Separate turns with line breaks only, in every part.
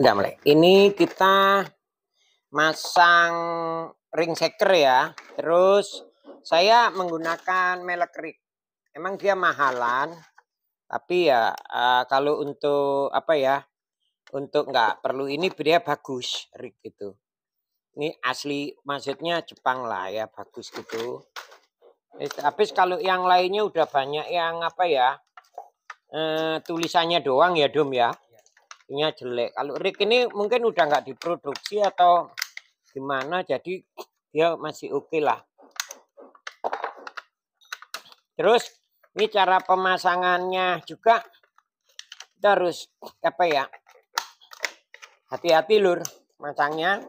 enggak mulai. Ini kita masang ring shaker ya. Terus saya menggunakan melek rig. Emang dia mahalan, tapi ya uh, kalau untuk apa ya, untuk enggak perlu ini dia bagus rig itu. Ini asli maksudnya Jepang lah ya bagus gitu. Habis kalau yang lainnya udah banyak yang apa ya, Uh, tulisannya doang ya Dom ya nya jelek. Kalau Rick ini mungkin udah nggak diproduksi atau gimana, jadi dia masih oke okay lah. Terus ini cara pemasangannya juga terus apa ya? Hati-hati lur, masangnya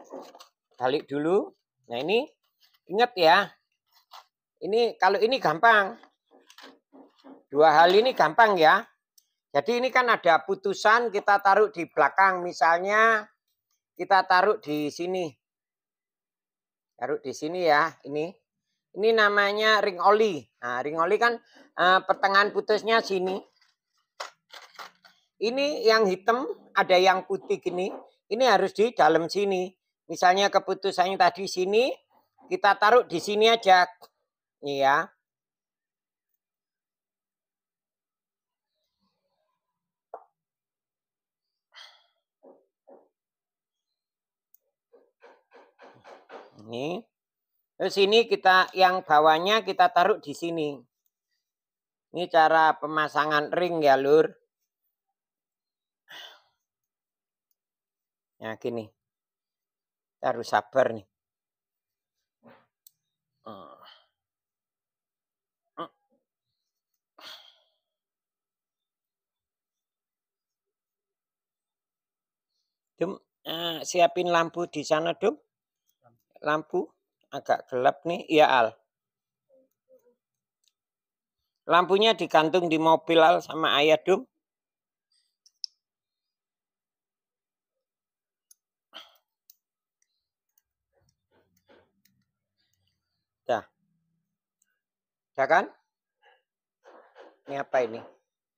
balik dulu. Nah ini ingat ya, ini kalau ini gampang. Dua hal ini gampang ya. Jadi ini kan ada putusan kita taruh di belakang misalnya kita taruh di sini. Taruh di sini ya, ini. Ini namanya ring oli. Nah, ring oli kan eh, pertengahan putusnya sini. Ini yang hitam, ada yang putih gini. Ini harus di dalam sini. Misalnya keputusannya tadi sini, kita taruh di sini aja. Ini ya. sini. Terus ini kita yang bawahnya kita taruh di sini. Ini cara pemasangan ring ya, Lur. Ya, gini. Kita harus sabar nih. Dum, eh, siapin lampu di sana, Dum lampu agak gelap nih, iya Al. Lampunya digantung di mobil Al sama ayah Dum Dah. Ya kan? Ini apa ini?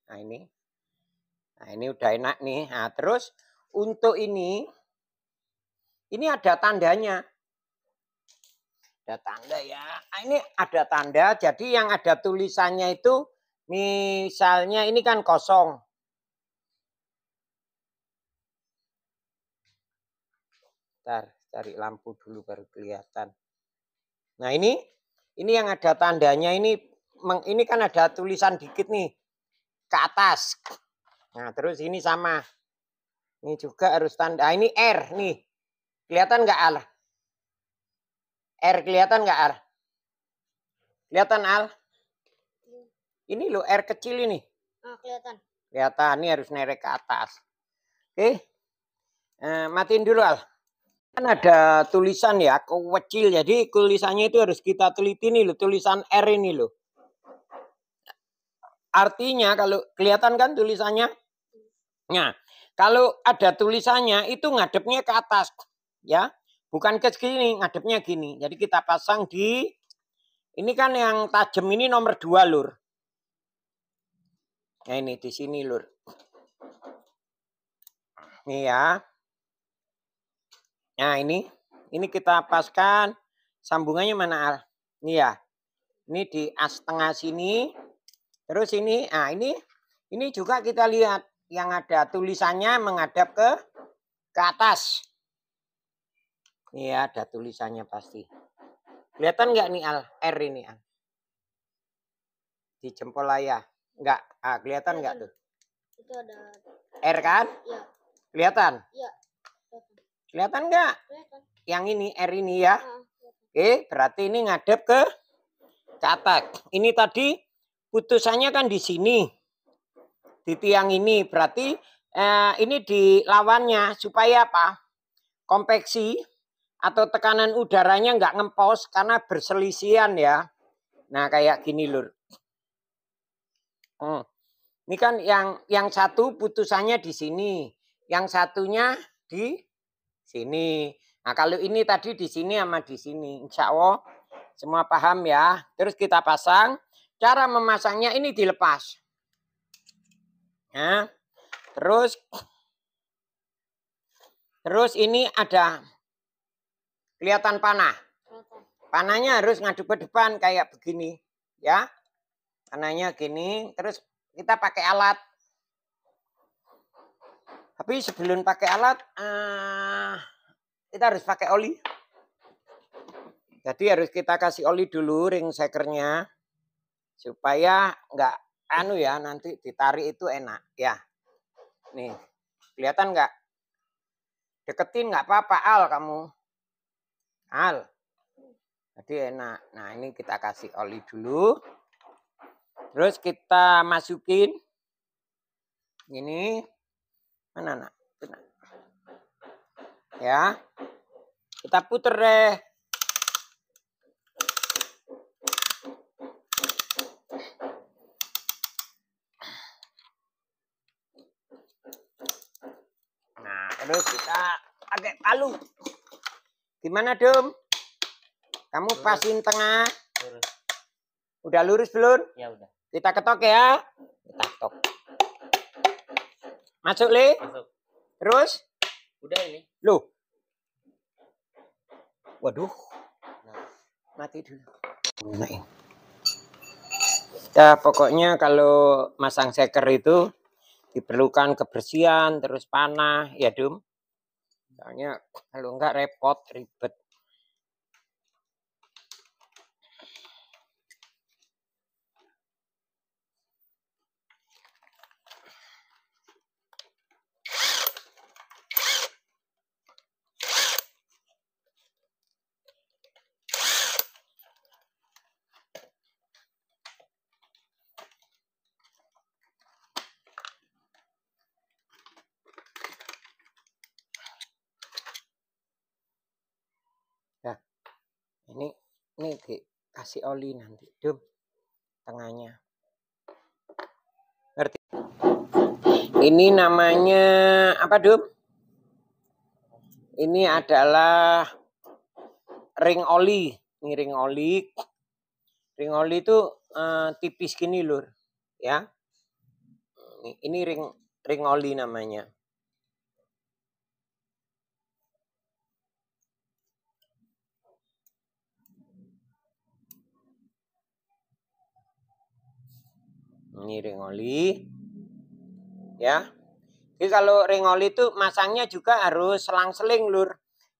Nah ini. Nah ini udah enak nih. Nah terus untuk ini, ini ada tandanya. Ada tanda ya. Ah, ini ada tanda. Jadi yang ada tulisannya itu misalnya ini kan kosong. Bentar, cari lampu dulu baru kelihatan. Nah ini, ini yang ada tandanya ini, ini kan ada tulisan dikit nih ke atas. Nah terus ini sama, ini juga harus tanda. Ah, ini R nih, kelihatan nggak Allah? R kelihatan nggak R? Kelihatan Al? Iya. Ini lo R kecil ini. Oh, kelihatan. Kelihatan. Ini harus naik ke atas. Oke. Eh, matiin dulu Al. Kan ada tulisan ya, kecil. Jadi tulisannya itu harus kita teliti nih lo Tulisan R ini lo. Artinya kalau kelihatan kan tulisannya? Iya. Nah, kalau ada tulisannya itu ngadepnya ke atas. Ya, bukan ke sini ngadepnya gini jadi kita pasang di ini kan yang tajam ini nomor dua lur nah ini di sini lur ini ya nah ini ini kita paskan sambungannya mana al ini ya ini di as tengah sini terus ini ah ini ini juga kita lihat yang ada tulisannya menghadap ke ke atas Iya ada tulisannya pasti. Kelihatan nggak nih Al? R ini Al. Di jempol ayah. Nggak. Ah, kelihatan nggak tuh?
Itu ada. R kan? Iya. Kelihatan? Iya. Kelihatan nggak? Kelihatan.
Yang ini R ini ya. Nah, Oke, eh, berarti ini ngadep ke katak. Ini tadi putusannya kan di sini. Di tiang ini. Berarti eh, ini dilawannya supaya apa? Kompeksi atau tekanan udaranya nggak ngempos karena berselisian ya. Nah kayak gini lur. Oh. Ini kan yang yang satu putusannya di sini, yang satunya di sini. Nah kalau ini tadi di sini sama di sini, insya Allah semua paham ya. Terus kita pasang. Cara memasangnya ini dilepas. Nah, terus terus ini ada Kelihatan panah. Panahnya harus ngadu ke depan kayak begini, ya. Panahnya gini, terus kita pakai alat. Tapi sebelum pakai alat, uh, kita harus pakai oli. Jadi harus kita kasih oli dulu ring sekernya supaya nggak anu ya nanti ditarik itu enak ya. Nih kelihatan nggak? Deketin nggak apa-apa al kamu al jadi enak nah ini kita kasih oli dulu terus kita masukin ini mana nak ya kita puter deh
Nah, terus kita
pakai palu. Gimana, Dom? Kamu lurus. pasin tengah. Lurus. Udah lurus belum? Ya udah. Kita ketok ya. Kita ketok. Masuk, Le. Masuk. Terus? Udah ini. Loh. Waduh. Nah. Mati dulu. Nah. Kita pokoknya kalau masang seker itu diperlukan kebersihan, terus panah, ya Dum. Soalnya kalau enggak repot, ribet. kasih oli nanti dum tengahnya ngerti ini namanya apa dum ini adalah ring oli ini ring oli ring oli itu uh, tipis gini lur ya ini ring ring oli namanya
Ini ring oli Ya.
Jadi kalau ring oli itu masangnya juga harus selang-seling, Lur.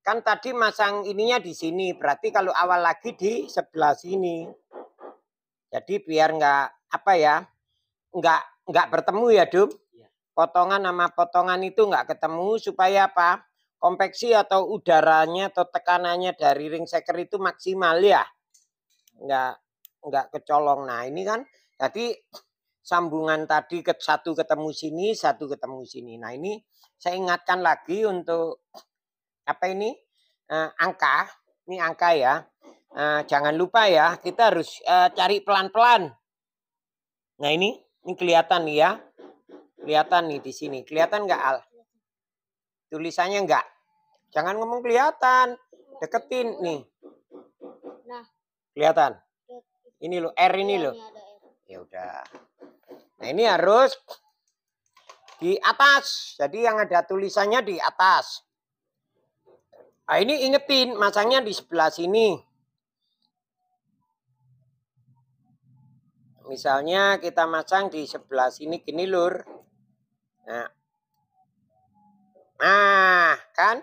Kan tadi masang ininya di sini, berarti kalau awal lagi di sebelah sini. Jadi biar nggak apa ya, nggak nggak bertemu ya, Dum. Iya. Potongan sama potongan itu nggak ketemu supaya apa? Kompeksi atau udaranya atau tekanannya dari ring seker itu maksimal ya. Nggak nggak kecolong. Nah ini kan, jadi sambungan tadi ke satu ketemu sini, satu ketemu sini. Nah ini saya ingatkan lagi untuk apa ini eh, angka, ini angka ya. Eh, jangan lupa ya kita harus eh, cari pelan-pelan. Nah ini ini kelihatan nih ya, kelihatan nih di sini. Kelihatan nggak al? Tulisannya nggak. Jangan ngomong kelihatan, deketin nih. Nah. Kelihatan. Ini lo R ini iya, lo. Ya udah. Nah, ini harus di atas. Jadi yang ada tulisannya di atas. Nah, ini ingetin masangnya di sebelah sini. Misalnya kita masang di sebelah sini gini lur. Nah. Nah, kan?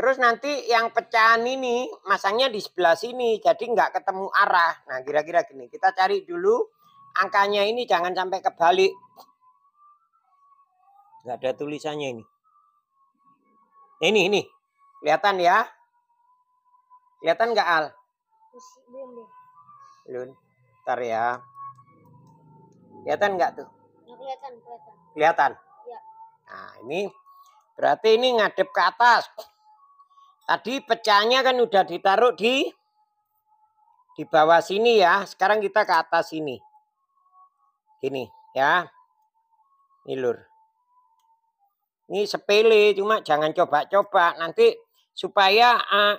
Terus nanti yang pecahan ini masangnya di sebelah sini, jadi nggak ketemu arah. Nah, kira-kira gini. Kita cari dulu angkanya ini jangan sampai kebalik. Gak ada tulisannya ini. Ini, ini. Kelihatan ya? Kelihatan gak Al? Belum. Ntar ya. Kelihatan gak tuh?
kelihatan, kelihatan. Kelihatan? Ya.
Nah, ini berarti ini ngadep ke atas. Tadi pecahnya kan udah ditaruh di di bawah sini ya. Sekarang kita ke atas sini. Gini ya. Ini lur. Ini sepele cuma jangan coba-coba nanti supaya uh,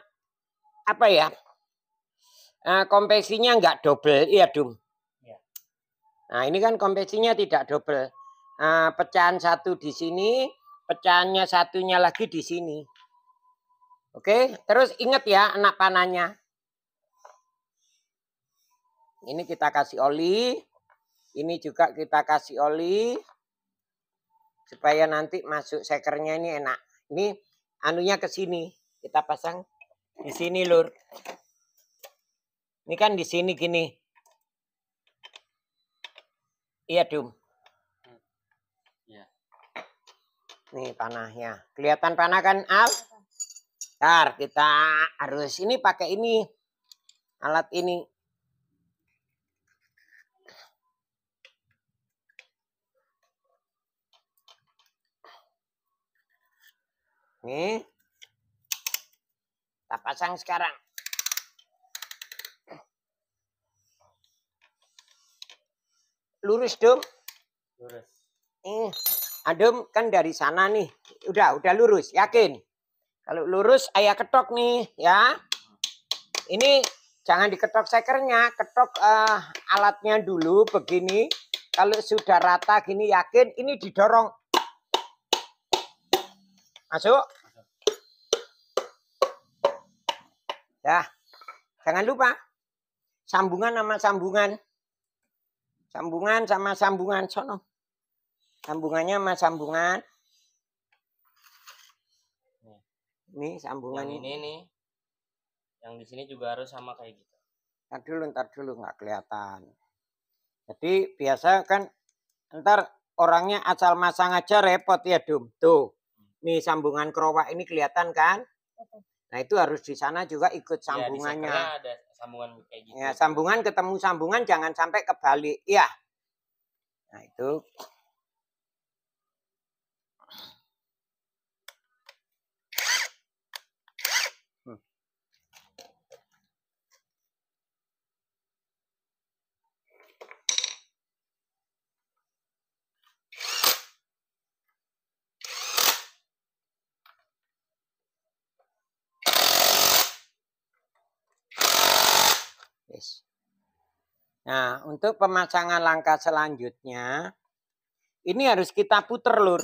apa ya? Uh, eh, kompresinya nggak double, iya dum. Ya. Nah ini kan kompresinya tidak double. Uh, pecahan satu di sini, pecahannya satunya lagi di sini. Oke, terus ingat ya anak panahnya. Ini kita kasih oli. Ini juga kita kasih oli supaya nanti masuk sekernya ini enak. Ini anunya ke sini. Kita pasang di sini, Lur. Ini kan di sini gini. Iya, Dum. Iya. Nih panahnya. Kelihatan panah kan, Al? Ntar kita harus ini pakai ini. Alat ini. Nih. Kita pasang sekarang. Lurus, Dom. Lurus. Ini eh, nah, adem kan dari sana nih. Udah, udah lurus, yakin. Kalau lurus ayah ketok nih, ya. Ini jangan diketok sekernya, ketok uh, alatnya dulu begini. Kalau sudah rata gini yakin ini didorong Masuk. ya. Jangan lupa sambungan sama sambungan. Sambungan sama sambungan sono. Sambungannya sama sambungan. Ini sambungan yang ini. Ini nih. Yang di sini juga harus sama kayak gitu. Ntar dulu, ntar dulu nggak kelihatan. Jadi biasa kan ntar orangnya asal masang aja repot ya Dum. Tuh nih sambungan kerowak ini kelihatan kan? Nah itu harus di sana juga ikut iya, sambungannya. Ya,
ada sambungan kayak gitu. Ya, sambungan
ketemu sambungan jangan sampai kebalik, ya. Nah itu Yes. Nah, untuk pemasangan langkah selanjutnya, ini harus kita puter, Lur.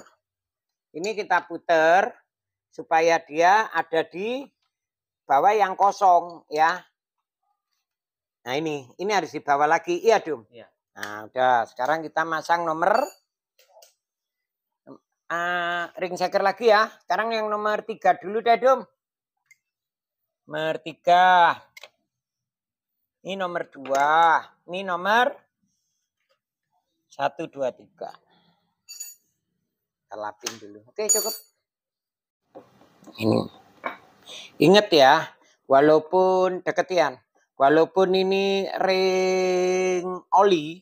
Ini kita puter supaya dia ada di bawah yang kosong, ya. Nah, ini, ini harus dibawa lagi, iya, Dum. Iya. Nah, udah. Sekarang kita masang nomor uh, ring shaker lagi ya. Sekarang yang nomor tiga dulu deh, Dum. Nomor tiga. Ini nomor 2. Ini nomor 1, 2, 3. Kita lapin dulu. Oke, cukup. Ini. Ingat ya, walaupun deketian, walaupun ini ring oli,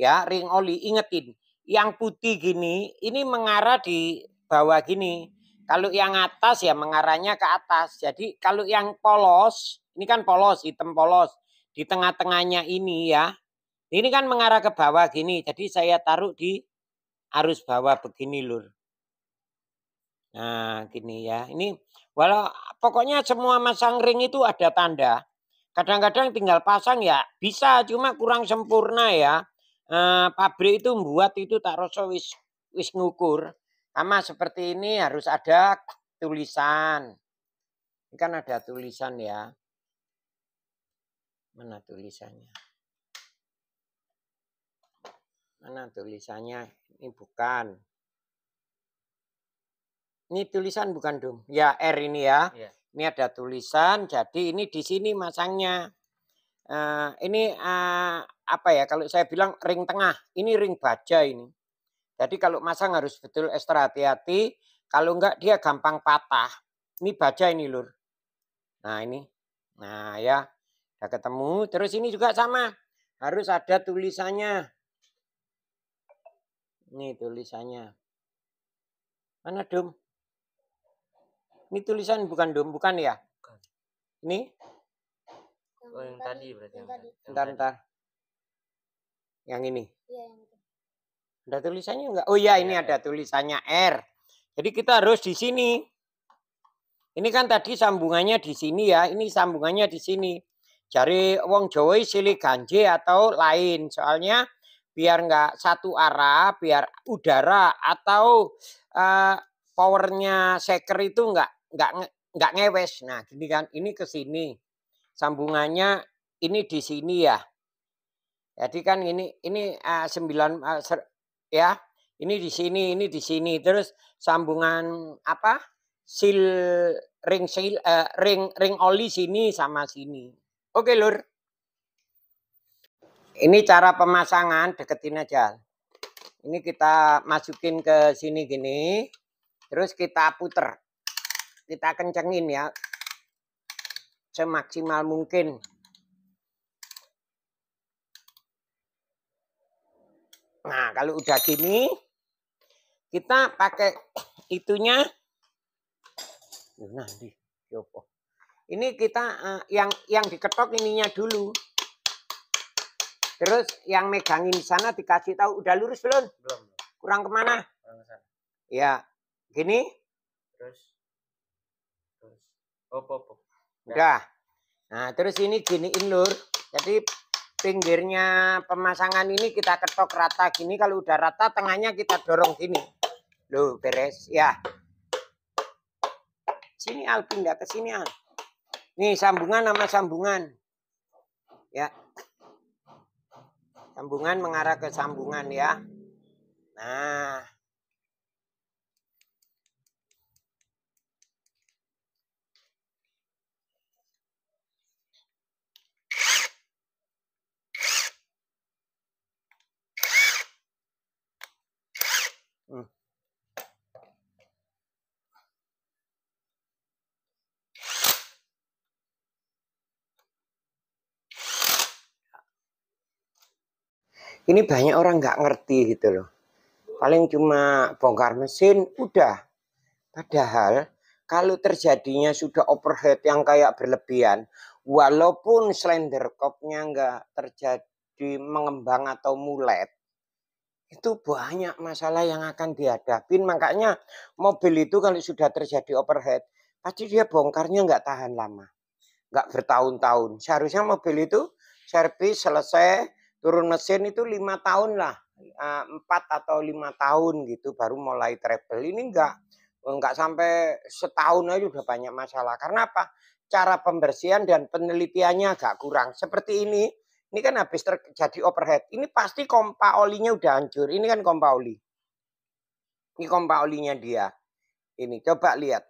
ya ring oli, ingetin. Yang putih gini, ini mengarah di bawah gini. Kalau yang atas ya mengarahnya ke atas. Jadi kalau yang polos, ini kan polos, hitam polos di tengah-tengahnya ini ya. Ini kan mengarah ke bawah gini. Jadi saya taruh di arus bawah begini lur. Nah gini ya. Ini walau pokoknya semua masang ring itu ada tanda. Kadang-kadang tinggal pasang ya bisa cuma kurang sempurna ya. E, pabrik itu membuat itu tak rasa wis, wis ngukur. Sama seperti ini harus ada tulisan. Ini kan ada tulisan ya. Mana tulisannya? Mana tulisannya? Ini bukan. Ini tulisan bukan dong. Ya R ini ya. ya. Ini ada tulisan. Jadi ini di sini masangnya. Uh, ini uh, apa ya? Kalau saya bilang ring tengah. Ini ring baja ini. Jadi kalau masang harus betul ekstra hati-hati. Kalau enggak dia gampang patah. Ini baja ini lur. Nah ini. Nah ya. Sudah ketemu. Terus ini juga sama. Harus ada tulisannya. Ini tulisannya. Mana dom? Ini tulisan bukan dom, bukan ya? Ini?
Oh, yang tadi berarti. Yang tadi. Bentar,
bentar. Yang ini? Iya, Ada tulisannya enggak? Oh iya, ya, ini ya. ada tulisannya R. Jadi kita harus di sini. Ini kan tadi sambungannya di sini ya, ini sambungannya di sini. Cari wong Jawa sili ganje atau lain. Soalnya biar nggak satu arah, biar udara atau uh, powernya seker itu nggak nggak nggak ngewes. Nah, gini kan ini ke sini. Sambungannya ini di sini ya. Jadi kan ini ini uh, sembilan uh, ser, ya. Ini di sini, ini di sini. Terus sambungan apa? Sil ring sil uh, ring ring oli sini sama sini. Oke lur. Ini cara pemasangan deketin aja. Ini kita masukin ke sini gini. Terus kita puter. Kita kencengin ya. Semaksimal mungkin. Nah kalau udah gini. Kita pakai itunya. Nah, Yopo. Ya ini kita uh, yang yang diketok ininya dulu. Terus yang megangin sana dikasih tahu udah lurus belum? Belum.
Kurang kemana? Kurang kesana.
Ya, gini.
Terus. Terus. Op, op, op.
Udah. Nah, terus ini gini lur. Jadi pinggirnya pemasangan ini kita ketok rata gini. Kalau udah rata tengahnya kita dorong gini. Loh, beres. Ya. Sini Al, pindah ke sini Al. Nih sambungan nama sambungan. Ya. Sambungan mengarah ke sambungan ya. Nah, ini banyak orang nggak ngerti gitu loh paling cuma bongkar mesin udah padahal kalau terjadinya sudah overhead yang kayak berlebihan walaupun slender kopnya nggak terjadi mengembang atau mulet itu banyak masalah yang akan dihadapin makanya mobil itu kalau sudah terjadi overhead pasti dia bongkarnya nggak tahan lama nggak bertahun-tahun seharusnya mobil itu servis selesai turun mesin itu lima tahun lah eh, empat atau lima tahun gitu baru mulai travel ini enggak enggak sampai setahun aja udah banyak masalah karena apa cara pembersihan dan penelitiannya agak kurang seperti ini ini kan habis terjadi overhead ini pasti kompa olinya udah hancur ini kan kompa oli ini kompa olinya dia ini coba lihat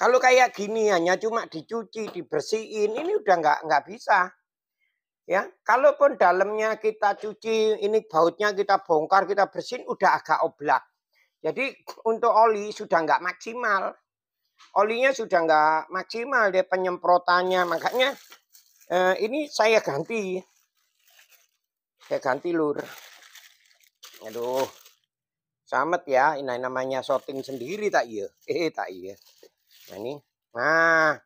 kalau kayak gini hanya cuma dicuci dibersihin ini udah enggak nggak bisa Ya, kalaupun dalamnya kita cuci, ini bautnya kita bongkar, kita bersihin, udah agak oblak. Jadi untuk oli sudah nggak maksimal. Olinya sudah nggak maksimal deh penyemprotannya, makanya eh, ini saya ganti. Saya ganti lur. Aduh, samet ya ini namanya shorting sendiri tak iya eh tak iya nah ini nah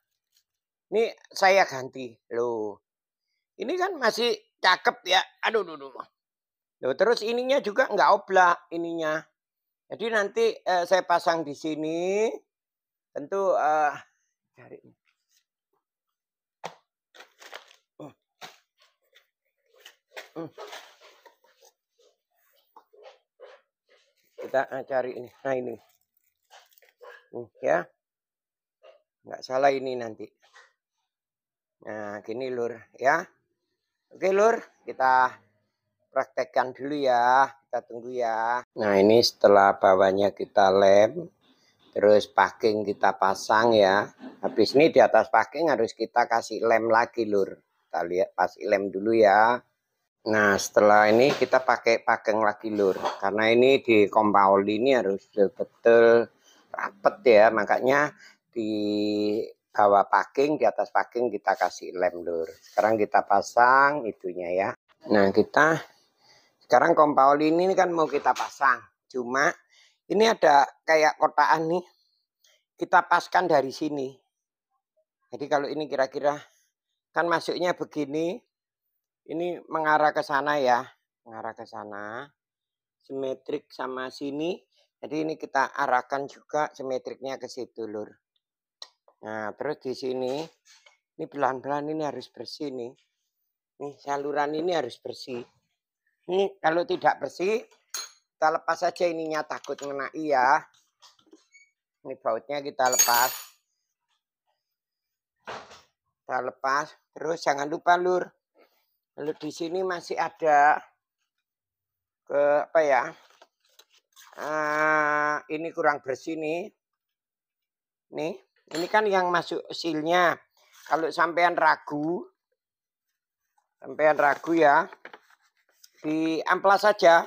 ini saya ganti loh ini kan masih cakep ya. Aduh, aduh, aduh. Loh, terus ininya juga nggak oblak ininya. Jadi nanti eh, saya pasang di sini. Tentu eh, cari ini. Hmm. Hmm. Kita eh, cari ini. Nah ini. Uh, ya. Nggak salah ini nanti. Nah, gini lur ya. Oke lur, kita praktekkan dulu ya. Kita tunggu ya. Nah ini setelah bawahnya kita lem. Terus packing kita pasang ya. Habis ini di atas packing harus kita kasih lem lagi lur. Kita lihat pas lem dulu ya. Nah setelah ini kita pakai packing lagi lur. Karena ini di kompaul ini harus betul-betul rapet ya. Makanya di bawah packing di atas packing kita kasih lem lur sekarang kita pasang itunya ya nah kita sekarang kompaul ini kan mau kita pasang cuma ini ada kayak kotaan nih kita paskan dari sini jadi kalau ini kira-kira kan masuknya begini ini mengarah ke sana ya mengarah ke sana simetrik sama sini jadi ini kita arahkan juga simetriknya ke situ lur Nah, terus di sini ini pelan-pelan ini harus bersih nih. Nih, saluran ini harus bersih. nih kalau tidak bersih, kita lepas saja ininya takut mengenai ya. Ini bautnya kita lepas. Kita lepas. Terus jangan lupa lur. Lalu di sini masih ada ke apa ya? Uh, ini kurang bersih nih. Nih. Ini kan yang masuk silnya. Kalau sampean ragu, sampean ragu ya, di amplas saja.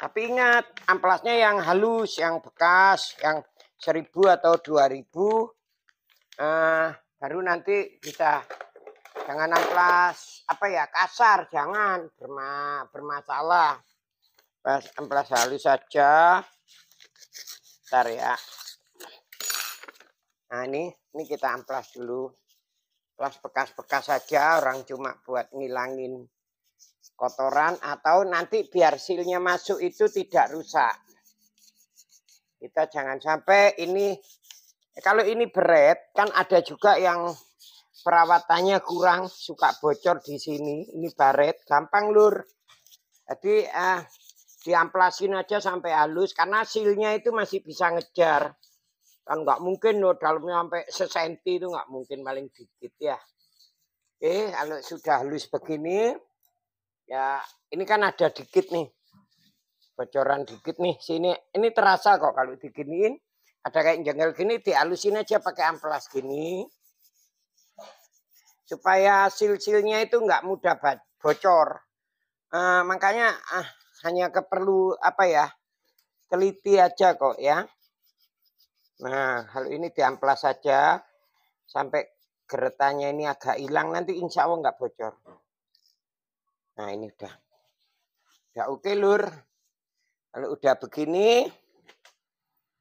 Tapi ingat, amplasnya yang halus, yang bekas, yang seribu atau 2000 eh, baru nanti kita jangan amplas apa ya kasar jangan berma bermasalah pas amplas halus saja ntar ya Nah ini, ini kita amplas dulu. Amplas bekas-bekas saja, orang cuma buat ngilangin kotoran atau nanti biar silnya masuk itu tidak rusak. Kita jangan sampai ini, eh, kalau ini beret, kan ada juga yang perawatannya kurang, suka bocor di sini. Ini baret, gampang lur. Jadi eh, diamplasin aja sampai halus, karena silnya itu masih bisa ngejar Kan nggak mungkin loh dalamnya sampai sesenti itu nggak mungkin paling dikit ya. eh kalau sudah halus begini, ya ini kan ada dikit nih. Bocoran dikit nih sini. Ini terasa kok kalau diginiin. Ada kayak jengkel gini, dihalusin aja pakai amplas gini. Supaya sil-silnya itu nggak mudah bocor. Uh, makanya ah, hanya keperlu apa ya teliti aja kok ya Nah, hal ini diamplas saja sampai geretannya ini agak hilang. Nanti insya Allah nggak bocor. Nah, ini udah. Udah oke, Lur. Kalau udah begini,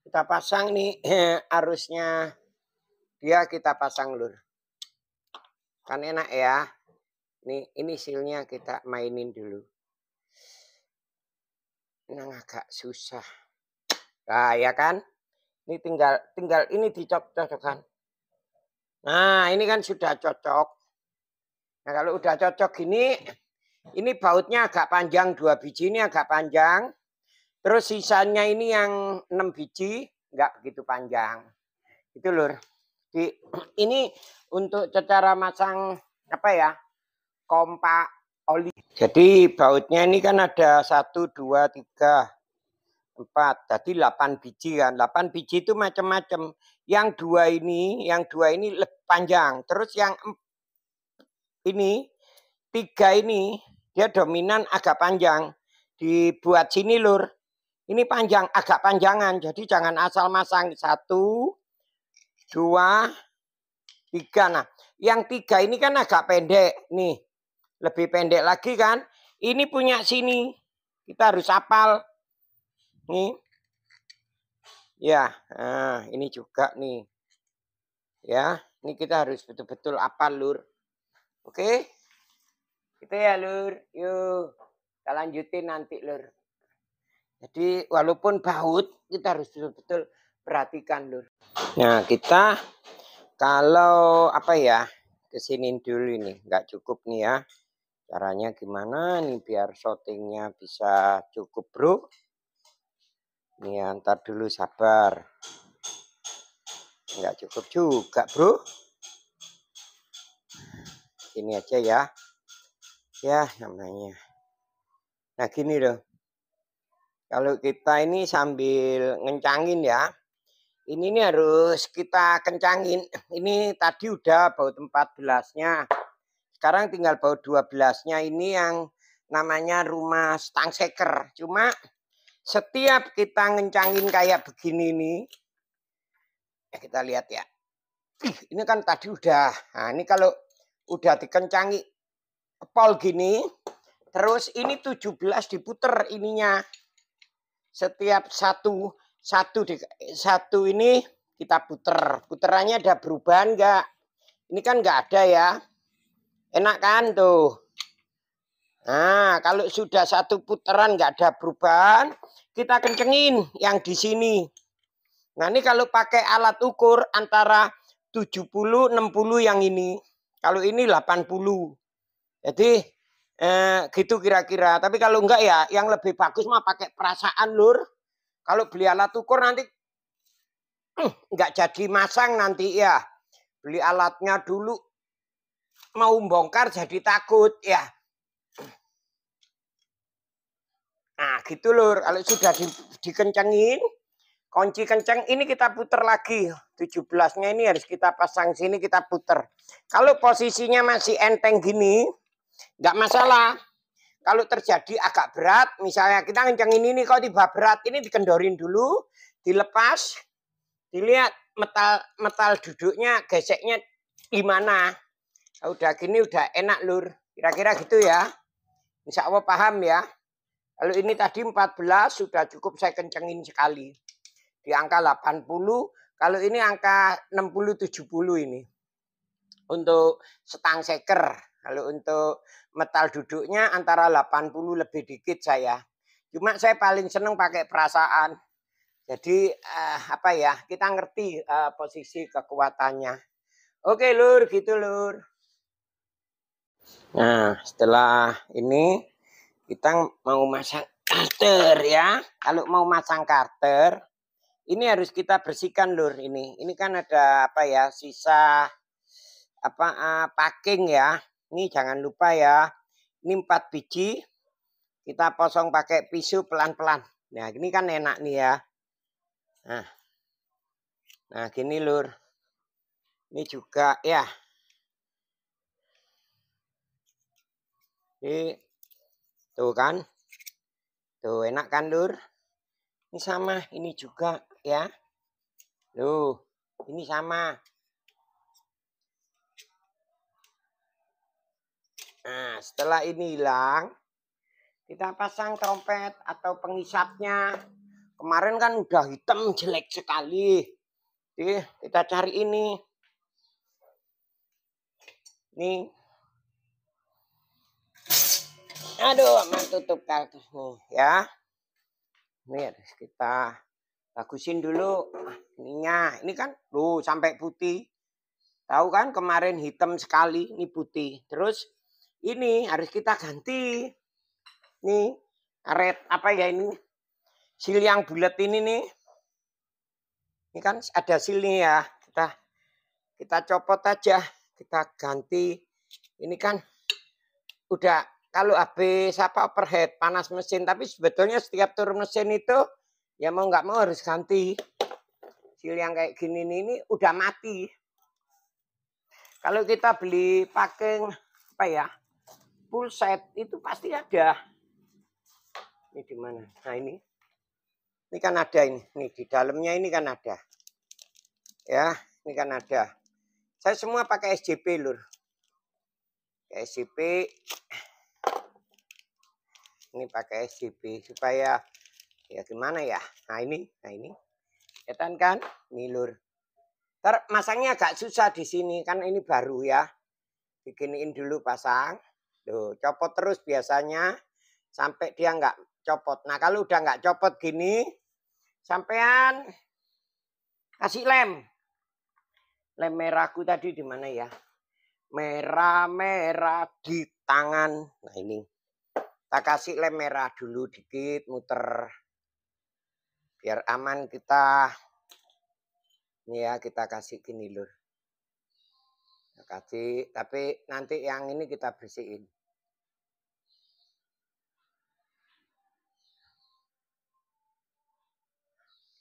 kita pasang nih arusnya dia kita pasang, Lur. Kan enak ya. Nih, ini silnya kita mainin dulu. Ini agak susah. Nah, ya kan? Ini tinggal tinggal ini dicocok-cocokkan. Nah, ini kan sudah cocok. Nah, kalau udah cocok gini, ini bautnya agak panjang, dua biji ini agak panjang. Terus sisanya ini yang enam biji, enggak begitu panjang. Itu lur. Di, ini untuk cara masang apa ya? Kompak oli. Jadi bautnya ini kan ada satu, dua, tiga, 4. Jadi 8 biji kan. 8 biji itu macam-macam. Yang dua ini, yang dua ini panjang. Terus yang ini, tiga ini, dia dominan agak panjang. Dibuat sini lur. Ini panjang, agak panjangan. Jadi jangan asal masang. Satu, dua, tiga. Nah, yang tiga ini kan agak pendek. Nih, lebih pendek lagi kan. Ini punya sini. Kita harus apal? nih ya nah, ini juga nih ya ini kita harus betul-betul apa lur oke Kita gitu ya lur yuk kita lanjutin nanti lur jadi walaupun baut kita harus betul-betul perhatikan lur nah kita kalau apa ya kesinin dulu ini nggak cukup nih ya caranya gimana nih biar shootingnya bisa cukup bro Nih iya, antar dulu sabar. Enggak cukup juga, Bro. Ini aja ya. Ya, namanya. Nah, gini loh. Kalau kita ini sambil ngencangin ya. Ini nih harus kita kencangin. Ini tadi udah baut 14-nya. Sekarang tinggal baut 12-nya ini yang namanya rumah stang seker. Cuma setiap kita ngencangin kayak begini nih, ya kita lihat ya. Ini kan tadi udah, nah ini kalau udah dikencangi pol gini, terus ini 17 diputer ininya. Setiap satu, satu, di, satu ini kita puter. Puterannya ada perubahan enggak? Ini kan enggak ada ya. Enak kan tuh. Nah, kalau sudah satu putaran nggak ada perubahan, kita kencengin yang di sini. Nah, ini kalau pakai alat ukur antara 70 60 yang ini. Kalau ini 80. Jadi eh, gitu kira-kira. Tapi kalau enggak ya yang lebih bagus mah pakai perasaan, Lur. Kalau beli alat ukur nanti enggak jadi masang nanti ya. Beli alatnya dulu mau bongkar jadi takut ya Nah, gitu lur. Kalau sudah di, dikencengin, kunci kenceng ini kita putar lagi. 17-nya ini harus kita pasang sini, kita putar. Kalau posisinya masih enteng gini, nggak masalah. Kalau terjadi agak berat, misalnya kita kencengin ini kalau tiba berat, ini dikendorin dulu, dilepas, dilihat metal metal duduknya, geseknya gimana. Nah, udah gini udah enak lur. Kira-kira gitu ya. Insya Allah paham ya. Kalau ini tadi 14 sudah cukup saya kencengin sekali. Di angka 80, kalau ini angka 60 70 ini. Untuk setang seker, kalau untuk metal duduknya antara 80 lebih dikit saya. Cuma saya paling seneng pakai perasaan. Jadi eh, apa ya, kita ngerti eh, posisi kekuatannya. Oke, Lur, gitu, Lur. Nah, setelah ini kita mau masang karter ya. Kalau mau masang karter, ini harus kita bersihkan lur ini. Ini kan ada apa ya sisa apa uh, packing ya. Ini jangan lupa ya. Ini 4 biji. Kita posong pakai pisau pelan-pelan. Nah, ini kan enak nih ya. Nah. Nah, gini lur. Ini juga ya. Ini Tuh kan. Tuh enak kan lur. Ini sama. Ini juga ya. tuh Ini sama. Nah setelah ini hilang. Kita pasang trompet atau pengisapnya. Kemarin kan udah hitam jelek sekali. Jadi kita cari ini. ini.
Aduh, aman
tutup kartu nih ya. Ini harus kita bagusin dulu ininya. Ini kan lu sampai putih. Tahu kan kemarin hitam sekali, ini putih. Terus ini harus kita ganti. Nih red apa ya ini? Sil yang bulat ini nih. Ini kan ada silnya ya. Kita kita copot aja, kita ganti. Ini kan udah kalau habis apa overhead panas mesin tapi sebetulnya setiap turun mesin itu ya mau nggak mau harus ganti sil yang kayak gini ini udah mati kalau kita beli pakai apa ya full set itu pasti ada ini di mana nah ini ini kan ada ini nih di dalamnya ini kan ada ya ini kan ada saya semua pakai SJP lur SJP ini pakai SCP supaya ya gimana ya nah ini nah ini ya, kan milur Ter, masangnya agak susah di sini kan ini baru ya bikinin dulu pasang tuh copot terus biasanya sampai dia nggak copot nah kalau udah nggak copot gini sampean kasih lem lem merahku tadi di mana ya merah merah di tangan nah ini Tak kasih lem merah dulu dikit, muter. Biar aman kita. Ini ya, kita kasih gini lur. kasih, tapi nanti yang ini kita bersihin.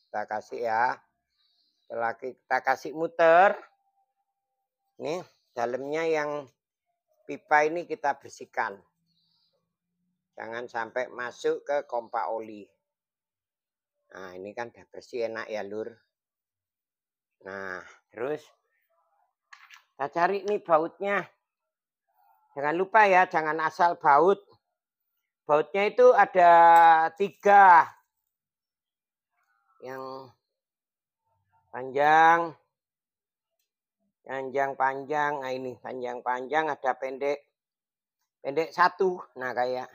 Kita kasih ya. Setelah kita kasih muter. Nih, dalamnya yang pipa ini kita bersihkan. Jangan sampai masuk ke kompa oli. Nah, ini kan udah bersih enak ya, Lur. Nah, terus kita cari nih bautnya. Jangan lupa ya, jangan asal baut. Bautnya itu ada tiga. Yang panjang, panjang-panjang. Nah ini panjang-panjang, ada pendek. Pendek satu. Nah kayak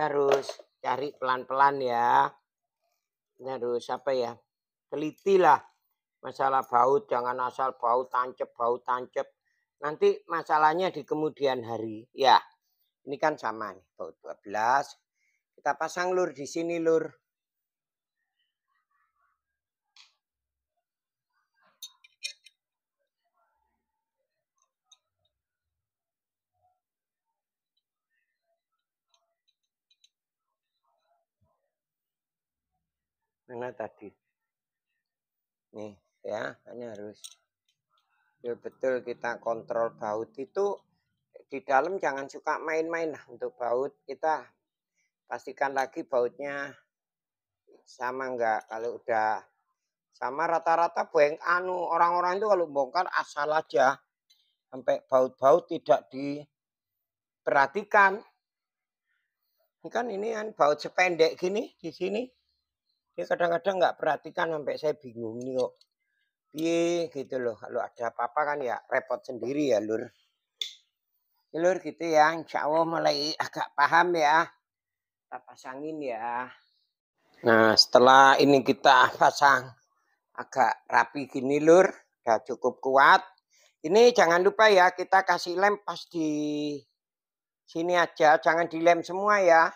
harus cari pelan-pelan ya Ini harus apa ya teliti lah masalah baut jangan asal baut tancep baut tancep nanti masalahnya di kemudian hari ya ini kan sama nih baut 12 kita pasang lur di sini lur Mana tadi nih ya ini harus betul-betul kita kontrol baut itu di dalam jangan suka main-main lah untuk baut kita pastikan lagi bautnya sama enggak kalau udah sama rata-rata bank anu orang-orang itu kalau bongkar asal aja sampai baut-baut tidak diperhatikan ini kan ini kan baut sependek gini di sini ya kadang-kadang nggak perhatikan sampai saya bingung nih kok piye gitu loh kalau ada apa-apa kan ya repot sendiri ya lur ya, lur gitu ya insya Allah mulai agak paham ya kita pasangin ya nah setelah ini kita pasang agak rapi gini lur udah cukup kuat ini jangan lupa ya kita kasih lem pas di sini aja jangan dilem semua ya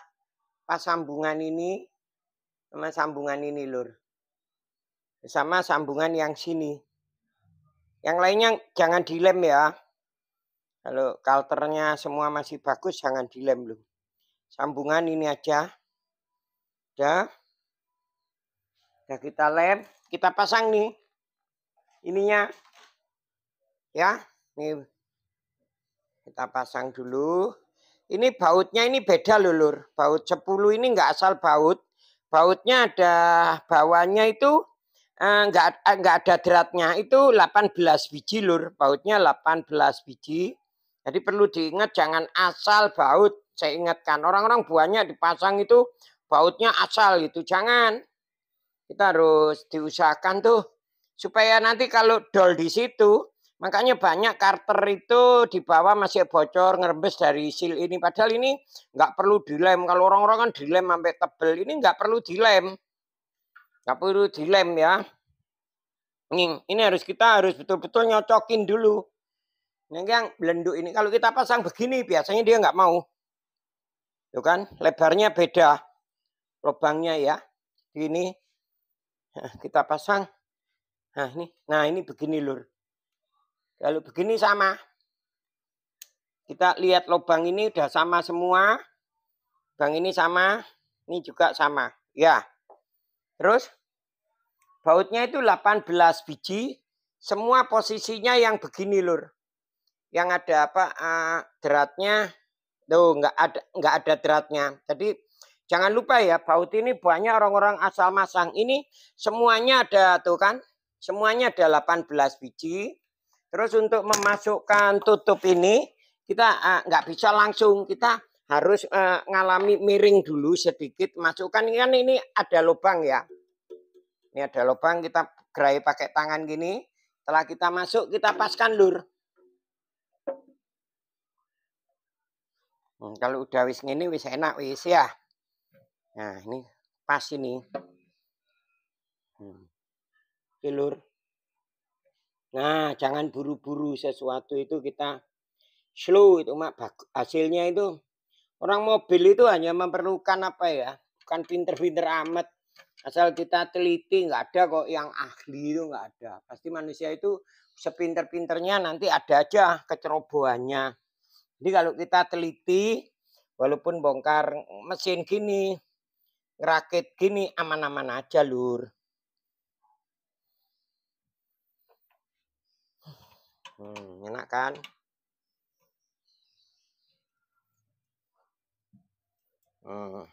pas sambungan ini sama sambungan ini lur sama sambungan yang sini yang lainnya jangan dilem ya kalau kalternya semua masih bagus jangan dilem lur sambungan ini aja udah udah kita lem kita pasang nih ininya ya ini kita pasang dulu ini bautnya ini beda lulur baut 10 ini enggak asal baut bautnya ada bawahnya itu eh, nggak enggak eh, nggak ada deratnya itu 18 biji lur bautnya 18 biji jadi perlu diingat jangan asal baut saya ingatkan orang-orang buahnya dipasang itu bautnya asal itu jangan kita harus diusahakan tuh supaya nanti kalau dol di situ Makanya banyak karter itu dibawa masih bocor, ngerbes dari sil ini. Padahal ini nggak perlu dilem. Kalau orang-orang kan dilem sampai tebel. Ini nggak perlu dilem. Nggak perlu dilem ya. Ini, ini harus kita harus betul-betul nyocokin dulu. Ini yang blenduk ini. Kalau kita pasang begini, biasanya dia nggak mau. Tuh kan, lebarnya beda. Lubangnya ya. Ini kita pasang. Nah ini, nah ini begini lur. Kalau begini sama. Kita lihat lubang ini udah sama semua. Bang ini sama, ini juga sama. Ya. Terus bautnya itu 18 biji, semua posisinya yang begini, Lur. Yang ada apa? Uh, deratnya tuh nggak ada nggak ada deratnya. Jadi jangan lupa ya, baut ini banyak orang-orang asal masang. Ini semuanya ada tuh kan? Semuanya ada 18 biji Terus untuk memasukkan tutup ini kita eh, nggak bisa langsung kita harus uh, ngalami miring dulu sedikit masukkan kan ini ada lubang ya. Ini ada lubang kita gerai pakai tangan gini. Setelah kita masuk kita paskan lur. Hmm, kalau udah wis ini wis enak wis ya. Nah ini pas ini. Hmm. Ini lur. Nah, jangan buru-buru sesuatu itu kita slow itu mak hasilnya itu orang mobil itu hanya memerlukan apa ya bukan pinter-pinter amat asal kita teliti nggak ada kok yang ahli itu nggak ada pasti manusia itu sepinter-pinternya nanti ada aja kecerobohannya jadi kalau kita teliti walaupun bongkar mesin gini ngerakit gini aman-aman aja lur Hmm, enak kan? Hmm.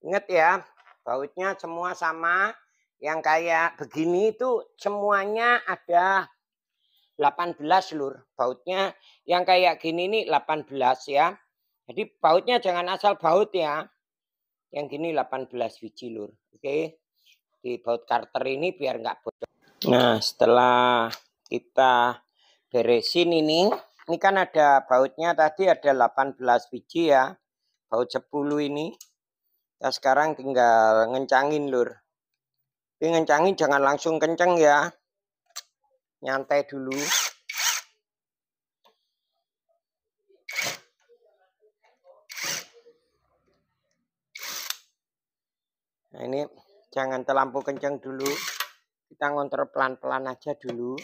Ingat ya, bautnya semua sama. Yang kayak begini itu semuanya ada 18 lur. Bautnya yang kayak gini ini 18 ya. Jadi bautnya jangan asal baut ya. Yang gini 18 biji lur. Oke. Di baut karter ini biar nggak bocor. Nah, setelah kita beresin ini. Ini kan ada bautnya tadi ada 18 biji ya. Baut 10 ini. Kita sekarang tinggal ngencangin lur. Tapi ngencangin jangan langsung kenceng ya. Nyantai dulu. Nah ini jangan terlampau kencang dulu. Kita ngontrol pelan-pelan aja dulu.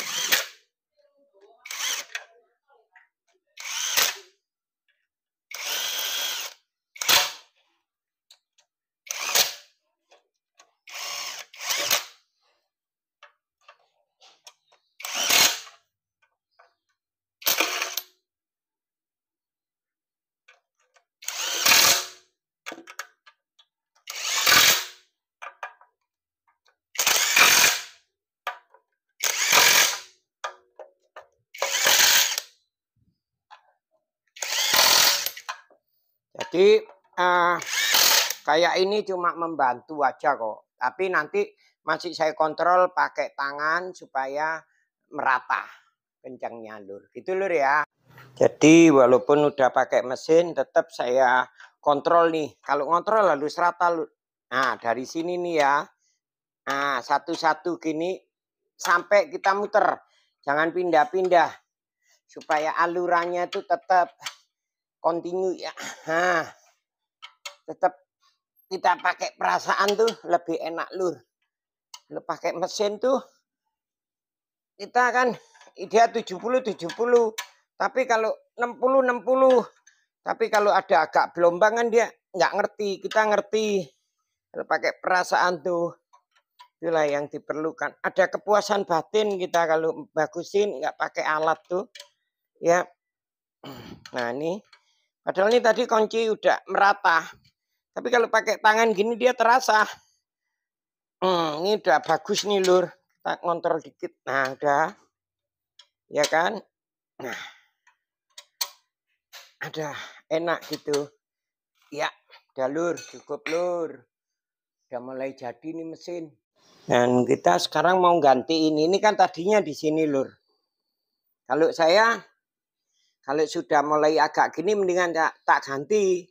ini cuma membantu aja kok. Tapi nanti masih saya kontrol pakai tangan supaya merata kencangnya lur. Gitu lur ya. Jadi walaupun udah pakai mesin tetap saya kontrol nih. Kalau ngontrol lalu serata lur. Nah dari sini nih ya. Nah satu-satu gini sampai kita muter. Jangan pindah-pindah supaya alurannya itu tetap continue ya. Nah, tetap kita pakai perasaan tuh lebih enak lur. Lu pakai mesin tuh kita kan ideal 70 70 tapi kalau 60 60 tapi kalau ada agak gelombangan dia nggak ngerti kita ngerti lu pakai perasaan tuh itulah yang diperlukan ada kepuasan batin kita kalau bagusin nggak pakai alat tuh ya nah ini padahal ini tadi kunci udah merata tapi kalau pakai tangan gini dia terasa. Hmm, ini udah bagus nih lur. Kita ngontrol dikit. Nah, ada, Ya kan? Nah. Ada enak gitu. Ya, udah lur, cukup lur. Udah mulai jadi nih mesin. Dan kita sekarang mau ganti ini. Ini kan tadinya di sini lur. Kalau saya kalau sudah mulai agak gini mendingan tak, tak ganti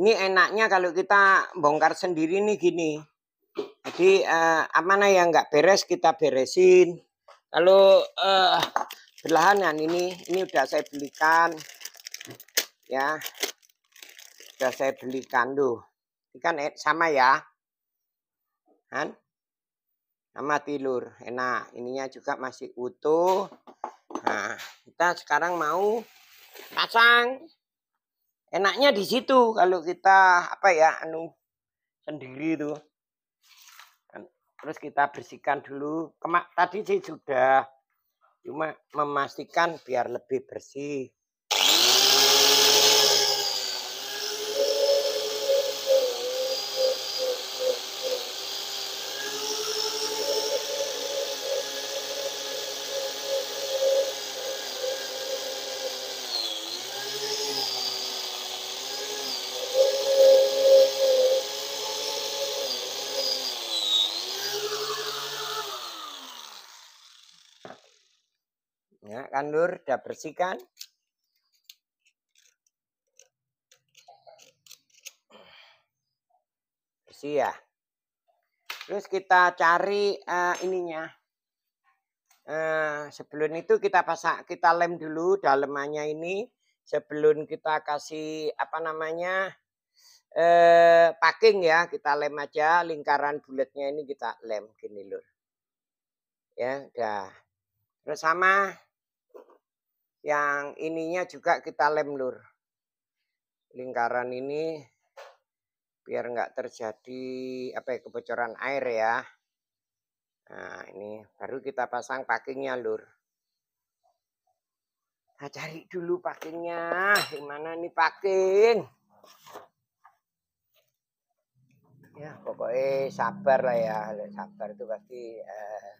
ini enaknya kalau kita bongkar sendiri nih gini. Jadi eh, amanah yang nggak beres kita beresin. Kalau eh, belahan ini, ini udah saya belikan, ya, udah saya belikan tuh. Ini kan e, sama ya, kan? Sama tilur, enak. Ininya juga masih utuh. Nah, kita sekarang mau pasang enaknya di situ kalau kita apa ya anu sendiri itu kan, terus kita bersihkan dulu Kemak, tadi sih sudah cuma memastikan biar lebih
bersih
Lur, dah bersihkan. Bersih ya. Terus kita cari uh, ininya. Uh, sebelum itu kita pasak, kita lem dulu dalemannya ini. Sebelum kita kasih apa namanya eh, packing ya, kita lem aja lingkaran bulatnya ini kita lem gini lur. Ya, udah. Terus sama yang ininya juga kita lem lur lingkaran ini biar enggak terjadi apa ya, kebocoran air ya nah ini baru kita pasang packingnya lur nah, cari dulu packingnya gimana nih packing ya pokoknya sabar lah ya sabar itu pasti eh,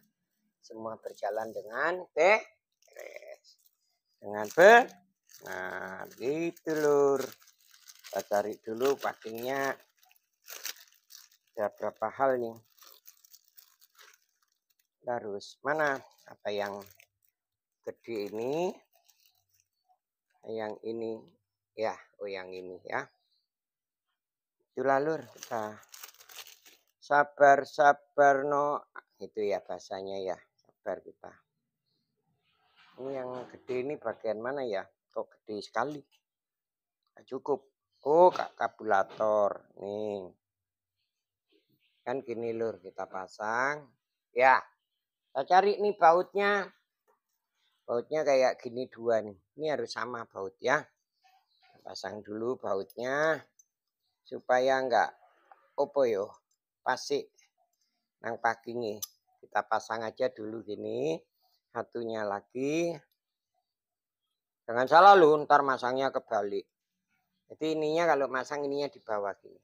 semua berjalan dengan teh dengan be nah gitu lur kita cari dulu pastinya ada berapa hal nih harus mana apa yang gede ini yang ini ya oh yang ini ya itulah lur kita sabar sabar no itu ya bahasanya ya sabar kita ini yang gede ini bagian mana ya kok gede sekali cukup oh kak kabulator nih kan gini lur kita pasang ya kita cari nih bautnya bautnya kayak gini dua nih ini harus sama baut ya pasang dulu bautnya supaya enggak opo yo pasti nang pagi nih kita pasang aja dulu gini satunya lagi jangan salah lu ntar masangnya kebalik jadi ininya kalau masang ininya di bawah gini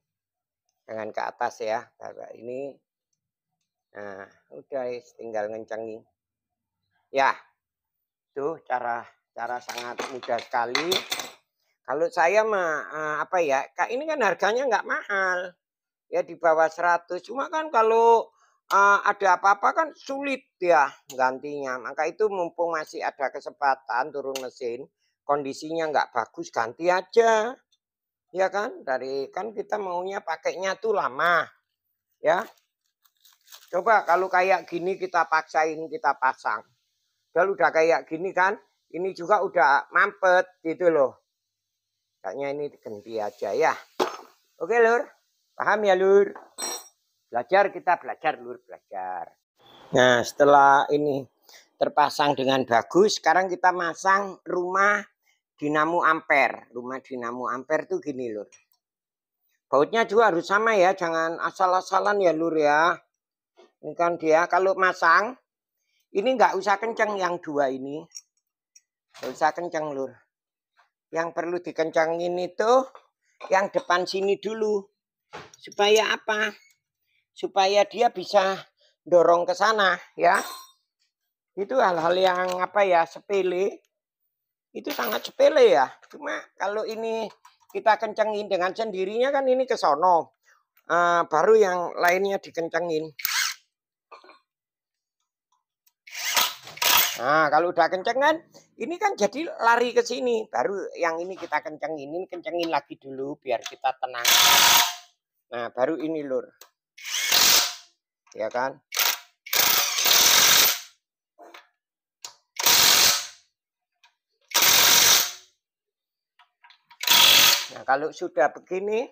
jangan ke atas ya bapak ini nah udah tinggal ngencengin ya tuh cara cara sangat mudah sekali kalau saya mah eh, apa ya, ini kan harganya nggak mahal. Ya di bawah 100. Cuma kan kalau uh, ada apa-apa kan sulit ya gantinya. Maka itu mumpung masih ada kesempatan turun mesin, kondisinya nggak bagus ganti aja. Ya kan? Dari kan kita maunya pakainya tuh lama. Ya. Coba kalau kayak gini kita paksain kita pasang. kalau udah kayak gini kan, ini juga udah mampet gitu loh. Kayaknya ini ganti aja ya. Oke lur, paham ya lur? Belajar kita belajar lur belajar. Nah setelah ini terpasang dengan bagus, sekarang kita masang rumah dinamo amper. Rumah dinamo amper tuh gini lur. Bautnya juga harus sama ya, jangan asal-asalan ya lur ya. Ini kan dia kalau masang ini nggak usah kencang yang dua ini. Nggak usah kencang lur. Yang perlu dikencangin itu yang depan sini dulu. Supaya apa? supaya dia bisa dorong ke sana ya itu hal-hal yang apa ya sepele itu sangat sepele ya cuma kalau ini kita kencengin dengan sendirinya kan ini ke sono uh, baru yang lainnya dikencengin nah kalau udah kenceng kan ini kan jadi lari ke sini baru yang ini kita kencengin ini kencengin lagi dulu biar kita tenang nah baru ini lur ya kan Nah, kalau sudah begini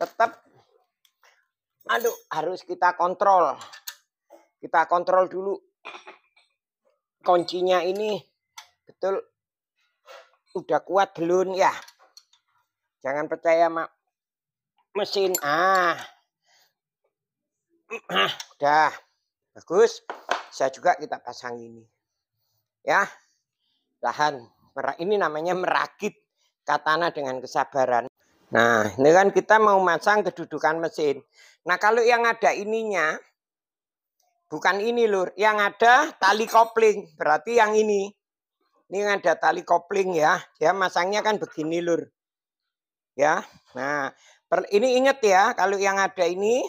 tetap aduh harus kita kontrol. Kita kontrol dulu kuncinya ini betul udah kuat belum ya. Jangan percaya mak mesin. Ah, Udah. Bagus. saya juga kita pasang ini. Ya. Lahan. Ini namanya merakit katana dengan kesabaran. Nah, ini kan kita mau masang kedudukan mesin. Nah, kalau yang ada ininya, bukan ini lur, yang ada tali kopling, berarti yang ini. Ini yang ada tali kopling ya, dia masangnya kan begini lur. Ya, nah per, ini inget ya, kalau yang ada ini,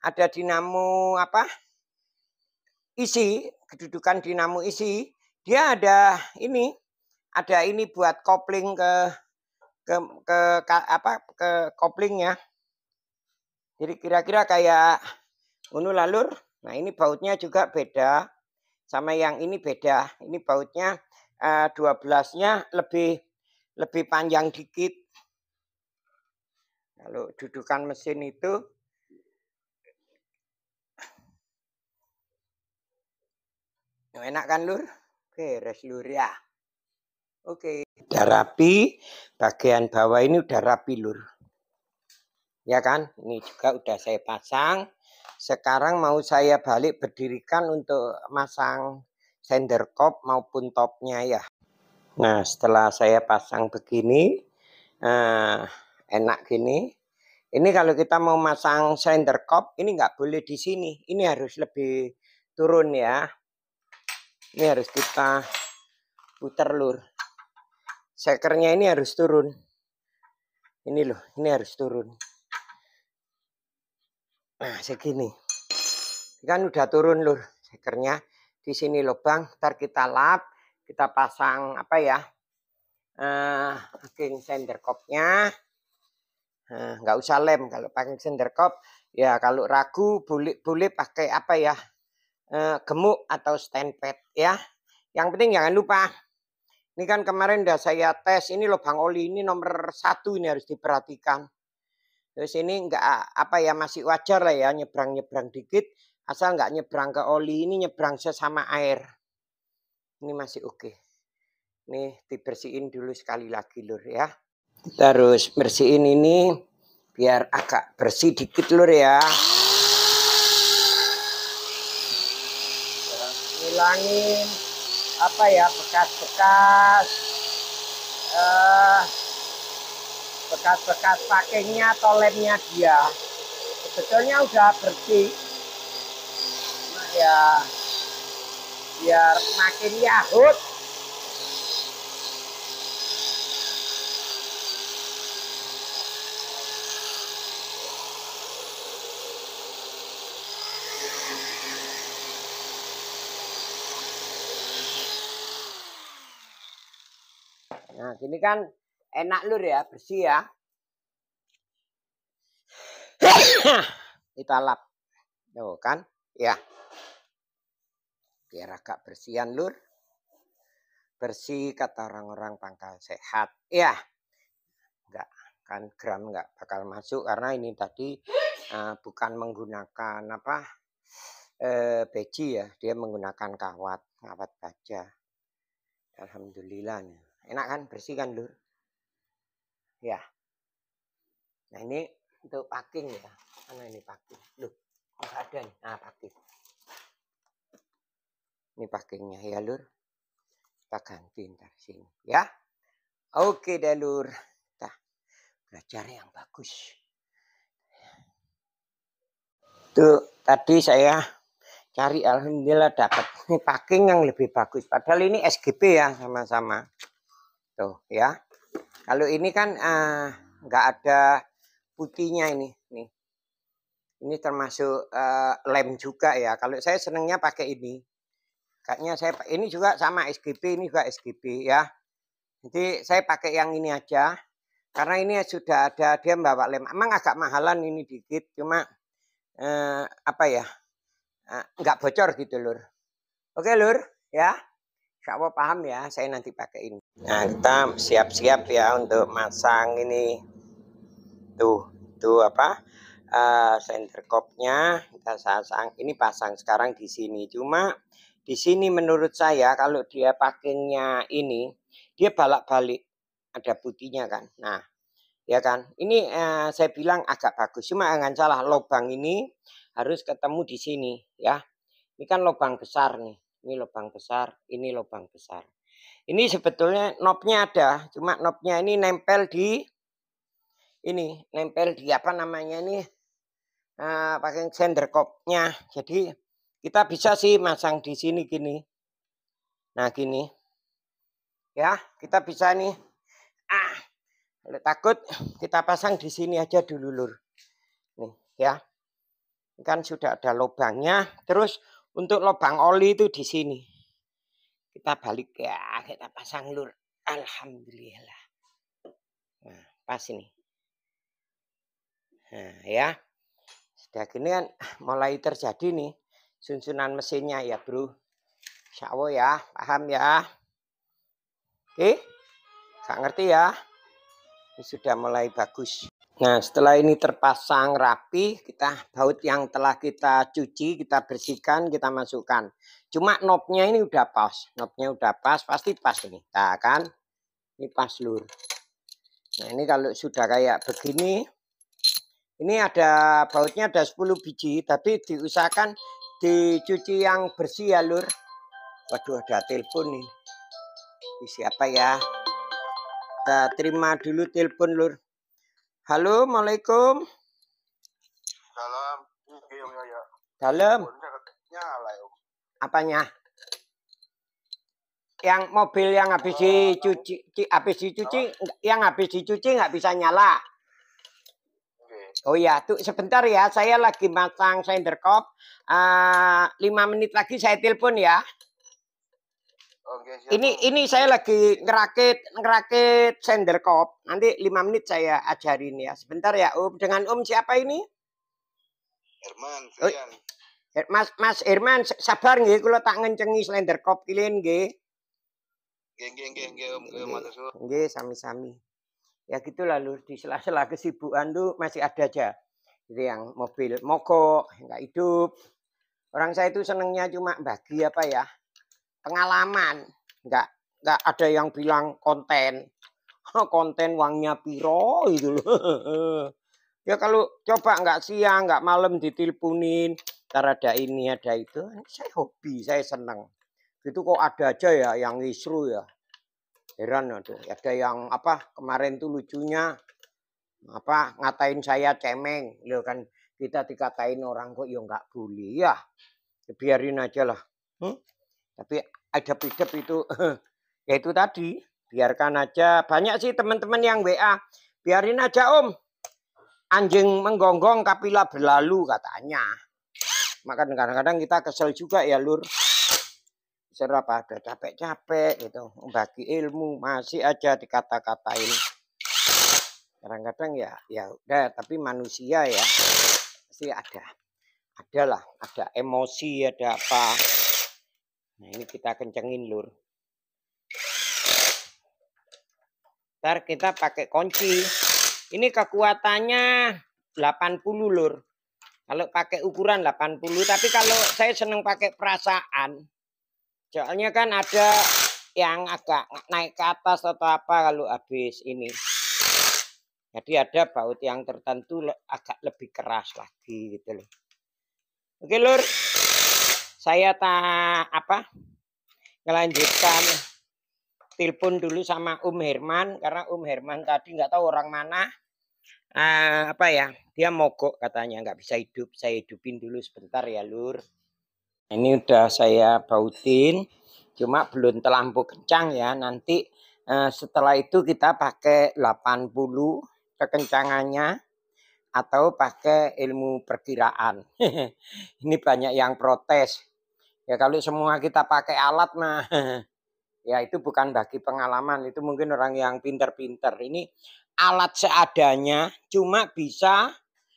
ada dinamo apa isi kedudukan dinamo isi dia ada ini ada ini buat kopling ke ke ke, ke apa ke koplingnya jadi kira-kira kayak unu lalur nah ini bautnya juga beda sama yang ini beda ini bautnya eh, dua uh, nya lebih lebih panjang dikit lalu dudukan mesin itu Enak kan lur? Oke, res lur ya. Oke. Udah rapi, bagian bawah ini udah rapi lur. Ya kan? Ini juga udah saya pasang. Sekarang mau saya balik berdirikan untuk masang sender kop maupun topnya ya. Nah, setelah saya pasang begini, eh, enak gini. Ini kalau kita mau masang sender kop, ini nggak boleh di sini. Ini harus lebih turun ya ini harus kita putar lur sekernya ini harus turun ini loh ini harus turun nah segini kan udah turun lur sekernya di sini lubang ntar kita lap kita pasang apa ya uh, eh, king sender kopnya eh, nggak uh, usah lem kalau pakai sender kop ya kalau ragu boleh boleh pakai apa ya Eh, gemuk atau stand pad ya. Yang penting jangan lupa. Ini kan kemarin udah saya tes, ini lubang oli ini nomor satu ini harus diperhatikan. Terus ini enggak apa ya masih wajar lah ya nyebrang-nyebrang dikit. Asal enggak nyebrang ke oli ini nyebrang sesama air. Ini masih oke. Okay. Nih dibersihin dulu sekali lagi lur ya. Terus bersihin ini biar agak bersih dikit lur ya.
ngilangin
apa ya bekas-bekas eh, bekas-bekas pakainya atau lemnya dia sebetulnya udah bersih nah, ya biar makin yahut Nah, gini kan enak lur ya, bersih ya. Kita lap. Tuh kan? Ya. Biar agak bersihan lur. Bersih kata orang-orang pangkal sehat. Ya. Enggak kan gram enggak bakal masuk karena ini tadi uh, bukan menggunakan apa? eh, beji ya, dia menggunakan kawat, kawat baja. Alhamdulillah nih. Enak kan? Bersih kan, Lur? Ya. Nah, ini untuk packing ya. Mana ini packing? Loh, enggak ada nih. Nah, packing. Ini packingnya ya, Lur. Kita ganti ntar sini, ya. Oke deh, Lur. Kita belajar yang bagus. Tuh, tadi saya cari alhamdulillah dapat ini packing yang lebih bagus padahal ini SGP ya sama-sama Tuh gitu, ya. Kalau ini kan eh, nggak uh, ada putihnya ini. Nih. Ini termasuk uh, lem juga ya. Kalau saya senengnya pakai ini. Kayaknya saya ini juga sama SGP, ini juga SGP ya. nanti saya pakai yang ini aja. Karena ini sudah ada dia membawa lem. Emang agak mahalan ini dikit, cuma eh, apa ya? Eh, nggak bocor gitu, Lur. Oke, Lur, ya. Insya Allah paham ya, saya nanti pakai ini.
Nah, kita
siap-siap ya untuk masang ini. Tuh, tuh apa? Uh, center copnya kita pasang. Ini pasang sekarang di sini. Cuma di sini menurut saya kalau dia pakainya ini, dia balak-balik. Ada putihnya kan. Nah, ya kan. Ini uh, saya bilang agak bagus. Cuma jangan salah, lubang ini harus ketemu di sini ya. Ini kan lubang besar nih ini lubang besar, ini lubang besar. Ini sebetulnya knobnya ada, cuma knobnya ini nempel di ini, nempel di apa namanya ini uh, pakai sender kopnya. Jadi kita bisa sih masang di sini gini. Nah gini, ya kita bisa nih. Ah, takut kita pasang di sini aja dulu lur. Nih ya, kan sudah ada lubangnya. Terus untuk lubang oli itu di sini. Kita balik ya, kita pasang lur. Alhamdulillah. Nah, pas ini. Nah, ya. Sudah gini kan mulai terjadi nih susunan mesinnya ya, Bro. Syawo ya, paham ya. Oke. Gak ngerti ya. Ini sudah mulai bagus. Nah, setelah ini terpasang rapi, kita baut yang telah kita cuci, kita bersihkan, kita masukkan. Cuma knobnya ini udah pas, knobnya udah pas, pasti pas ini. Nah, kan? Ini pas lur. Nah, ini kalau sudah kayak begini, ini ada bautnya ada 10 biji, tapi diusahakan dicuci yang bersih ya, Lur. Waduh, ada telepon nih. Siapa ya? Kita terima dulu telepon, Lur. Halo, Assalamualaikum.
Salam. Iya, iya, iya.
Dalam. Apanya? Yang mobil yang habis dicuci, habis dicuci, yang habis dicuci nggak bisa nyala. Oh iya, tuh sebentar ya, saya lagi masang senderkop. Uh, ah, lima menit lagi saya telepon ya. Okay, ini ini saya lagi ngerakit ngerakit sender kop. Nanti lima menit saya ajarin ya. Sebentar ya Om. Dengan Om siapa ini? Herman. Oh, mas Mas Herman sabar nggih kula tak ngencengi slender kop kalian nggih.
Nggih nggih nggih nggih Om
nggih sami-sami. Ya gitu lalu di sela-sela kesibukan tuh masih ada aja. Jadi yang mobil mogok, nggak hidup. Orang saya itu senengnya cuma bagi apa ya, pengalaman nggak nggak ada yang bilang konten oh, konten uangnya piro itu loh ya kalau coba nggak siang nggak malam ditilpunin, ntar ada ini ada itu saya hobi saya seneng itu kok ada aja ya yang isru ya heran aduh ada yang apa kemarin tuh lucunya apa ngatain saya cemeng lo kan kita dikatain orang kok ya nggak boleh ya, ya biarin aja lah hmm? tapi adep-adep itu ya itu tadi biarkan aja banyak sih teman-teman yang WA biarin aja om anjing menggonggong kapila berlalu katanya maka kadang-kadang kita kesel juga ya lur serapa ada capek-capek gitu bagi ilmu masih aja dikata-katain kadang-kadang ya ya udah tapi manusia ya pasti ada adalah ada emosi ada apa Nah, ini kita kencengin lur. Ntar kita pakai kunci. Ini kekuatannya 80 lur. Kalau pakai ukuran 80, tapi kalau saya seneng pakai perasaan. Soalnya kan ada yang agak naik ke atas atau apa kalau habis ini. Jadi ada baut yang tertentu agak lebih keras
lagi gitu loh.
Oke lur saya tak apa ngelanjutkan telepon dulu sama Um Herman karena Um Herman tadi nggak tahu orang mana uh, apa ya dia mogok katanya nggak bisa hidup saya hidupin dulu sebentar ya lur ini udah saya bautin cuma belum terlampau kencang ya nanti uh, setelah itu kita pakai 80 kekencangannya atau pakai ilmu perkiraan ini banyak yang protes Ya kalau semua kita pakai alat mah ya itu bukan bagi pengalaman, itu mungkin orang yang pinter-pinter. Ini alat seadanya cuma bisa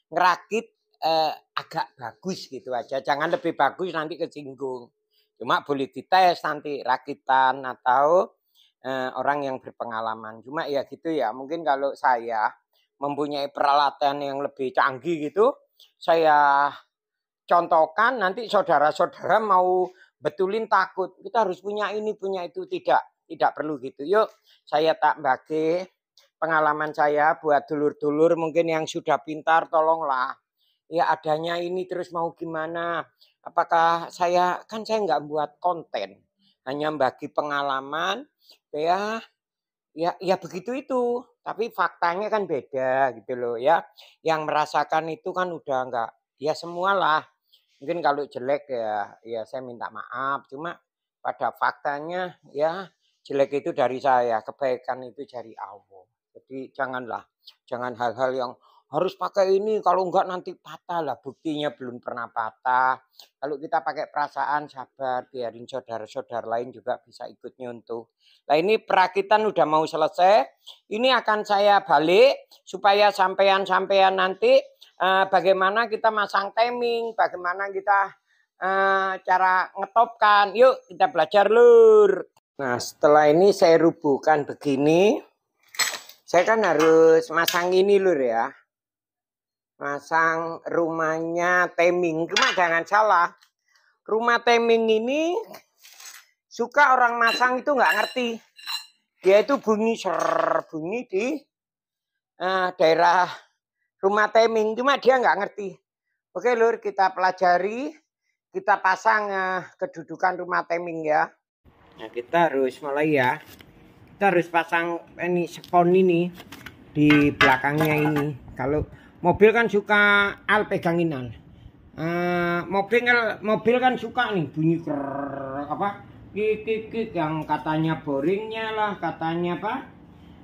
ngerakit eh, agak bagus gitu aja. Jangan lebih bagus nanti kesinggung. Cuma boleh dites nanti rakitan atau eh, orang yang berpengalaman. Cuma ya gitu ya. Mungkin kalau saya mempunyai peralatan yang lebih canggih gitu, saya contohkan nanti saudara-saudara mau betulin takut kita harus punya ini punya itu tidak tidak perlu gitu yuk saya tak bagi pengalaman saya buat dulur-dulur mungkin yang sudah pintar tolonglah ya adanya ini terus mau gimana apakah saya kan saya nggak buat konten hanya bagi pengalaman ya ya ya begitu itu tapi faktanya kan beda gitu loh ya yang merasakan itu kan udah nggak ya semualah mungkin kalau jelek ya ya saya minta maaf cuma pada faktanya ya jelek itu dari saya kebaikan itu dari Allah jadi janganlah jangan hal-hal yang harus pakai ini kalau enggak nanti patah lah buktinya belum pernah patah kalau kita pakai perasaan sabar biarin saudara-saudara lain juga bisa ikut nyuntuh nah ini perakitan udah mau selesai ini akan saya balik supaya sampean-sampean nanti Eh, bagaimana kita masang timing, bagaimana kita uh, cara ngetopkan. Yuk kita belajar lur. Nah setelah ini saya rubuhkan begini. Saya kan harus masang ini lur ya. Masang rumahnya timing. Cuma jangan salah. Rumah timing ini suka orang masang itu nggak ngerti dia itu bunyi ser bunyi di uh, daerah rumah timing cuma dia nggak ngerti oke lur kita pelajari kita pasang uh, kedudukan rumah teming ya nah kita harus mulai ya kita harus pasang ini spon ini di belakangnya ini kalau mobil kan suka al peganginan uh, mobil kan, mobil kan suka nih bunyi ker apa Kikikik yang katanya boringnya lah katanya apa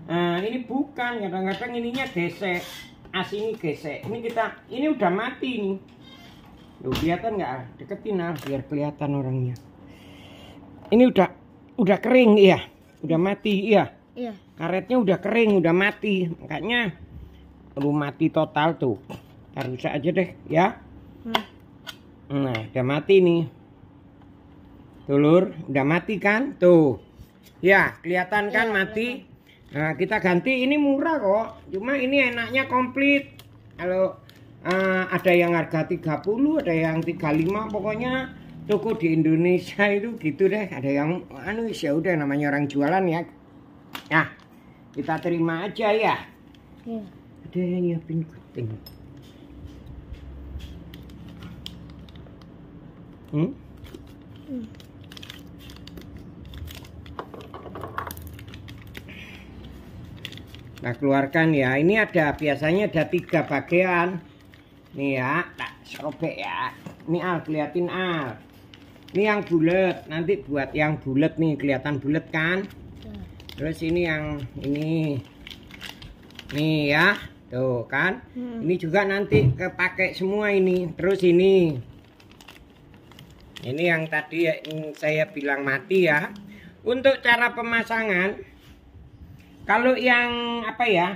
uh, ini bukan kadang-kadang ininya desek as ini gesek ini kita ini udah mati nih Loh, kelihatan nggak deketin ah biar kelihatan orangnya ini udah udah kering iya, udah mati iya iya karetnya udah kering udah mati makanya perlu mati total tuh harus aja deh ya hmm. nah udah mati nih telur udah mati kan tuh ya kelihatan kan iya, kan mati Nah, kita ganti ini murah kok. Cuma ini enaknya komplit. Kalau uh, ada yang harga 30, ada yang 35, pokoknya toko di Indonesia itu gitu deh. Ada yang anu ya udah namanya orang jualan ya. Nah, kita terima aja ya. ya. Ada yang nyiapin kuting.
Hmm? hmm.
nah keluarkan ya ini ada biasanya ada tiga bagian nih ya tak serobek ya ini al kelihatin al ini yang bulat nanti buat yang bulat nih kelihatan bulat kan terus ini yang ini nih ya tuh kan hmm. ini juga nanti kepake semua ini terus ini ini yang tadi yang saya bilang mati ya untuk cara pemasangan kalau yang apa ya?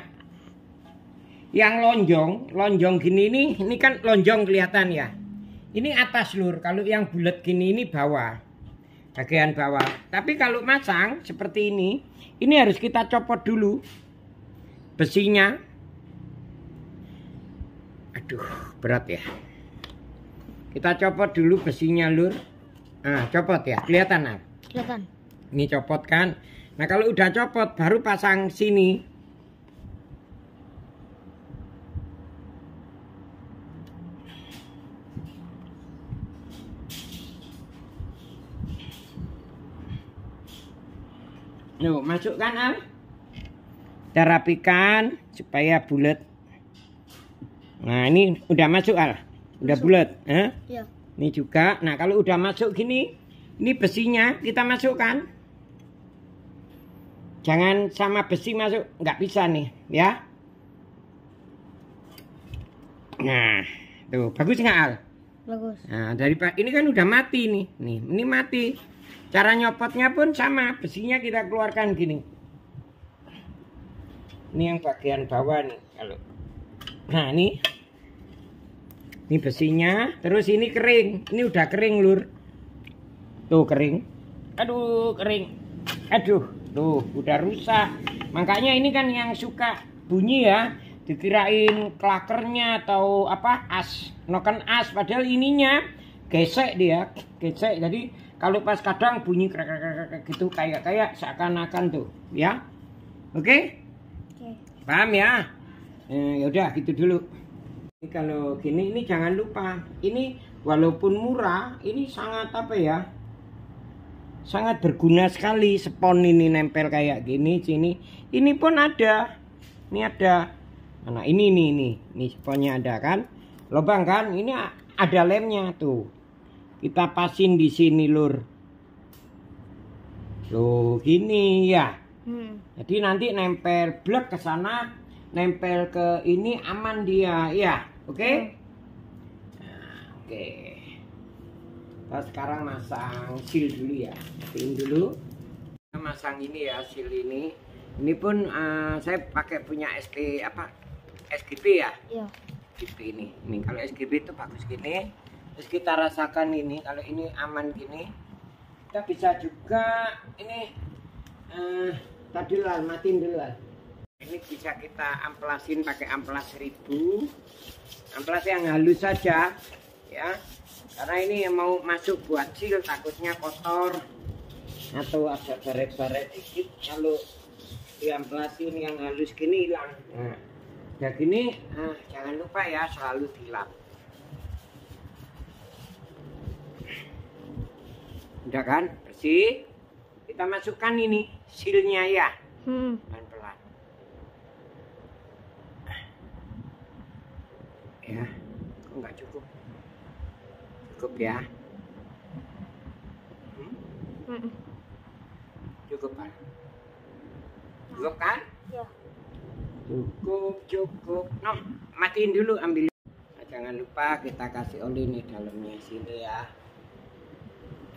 Yang lonjong, lonjong gini ini, ini kan lonjong kelihatan ya. Ini atas lur. Kalau yang bulat gini ini bawah. Bagian bawah. Tapi kalau masang seperti ini, ini harus kita copot dulu besinya. Aduh, berat ya. Kita copot dulu besinya lur. Ah, copot ya. Kelihatan, Nah. Kelihatan. Ini copot kan. Nah kalau udah copot baru pasang sini. Loh, masukkan al. Kita rapikan supaya bulat. Nah ini udah masuk al, udah bulat. Eh? Ya. Ini juga. Nah kalau udah masuk gini, ini besinya kita masukkan. Jangan sama besi masuk, nggak bisa nih, ya. Nah, tuh bagus nggak Al? Bagus. Nah, dari ini kan udah mati nih, nih, ini mati. Cara nyopotnya pun sama, besinya kita keluarkan gini. Ini yang bagian bawah nih, kalau. Nah, ini ini besinya, terus ini kering. Ini udah kering, Lur. Tuh kering. Aduh, kering. Aduh. Tuh, udah rusak. Makanya ini kan yang suka bunyi ya. Dikirain klakernya atau apa as. Noken as. Padahal ininya gesek dia. Gesek. Jadi kalau pas kadang bunyi krek krek krek gitu kayak-kayak seakan-akan tuh. Ya. Oke? Okay? Okay. Paham ya? Eh, yaudah gitu dulu. Ini kalau gini ini jangan lupa. Ini walaupun murah, ini sangat apa ya? sangat berguna sekali spon ini nempel kayak gini sini ini pun ada ini ada nah ini ini ini ini sponnya ada kan lubang kan ini ada lemnya tuh kita pasin di sini lur lo gini ya hmm. jadi nanti nempel blok ke sana nempel ke ini aman dia ya oke okay? hmm. nah, oke okay nah, sekarang masang seal dulu ya matiin dulu kita masang ini ya seal ini ini pun uh, saya pakai punya SP apa SGB ya iya ini ini kalau SGB itu bagus gini terus kita rasakan ini kalau ini aman gini kita bisa juga ini uh, tadi lah matiin dulu lah ini bisa kita amplasin pakai amplas 1000 amplas yang halus saja ya karena ini yang mau masuk buat sil, takutnya kotor atau ada baret-baret dikit kalau yang platin yang halus gini hilang
nah, ya gini
nah, jangan lupa ya selalu dilap udah kan bersih kita masukkan ini silnya ya hmm. pelan-pelan ya nggak cukup cukup ya hmm. cukup kan cukup ya. kan cukup cukup no matiin dulu ambil nah, jangan lupa kita kasih oli nih dalamnya sini ya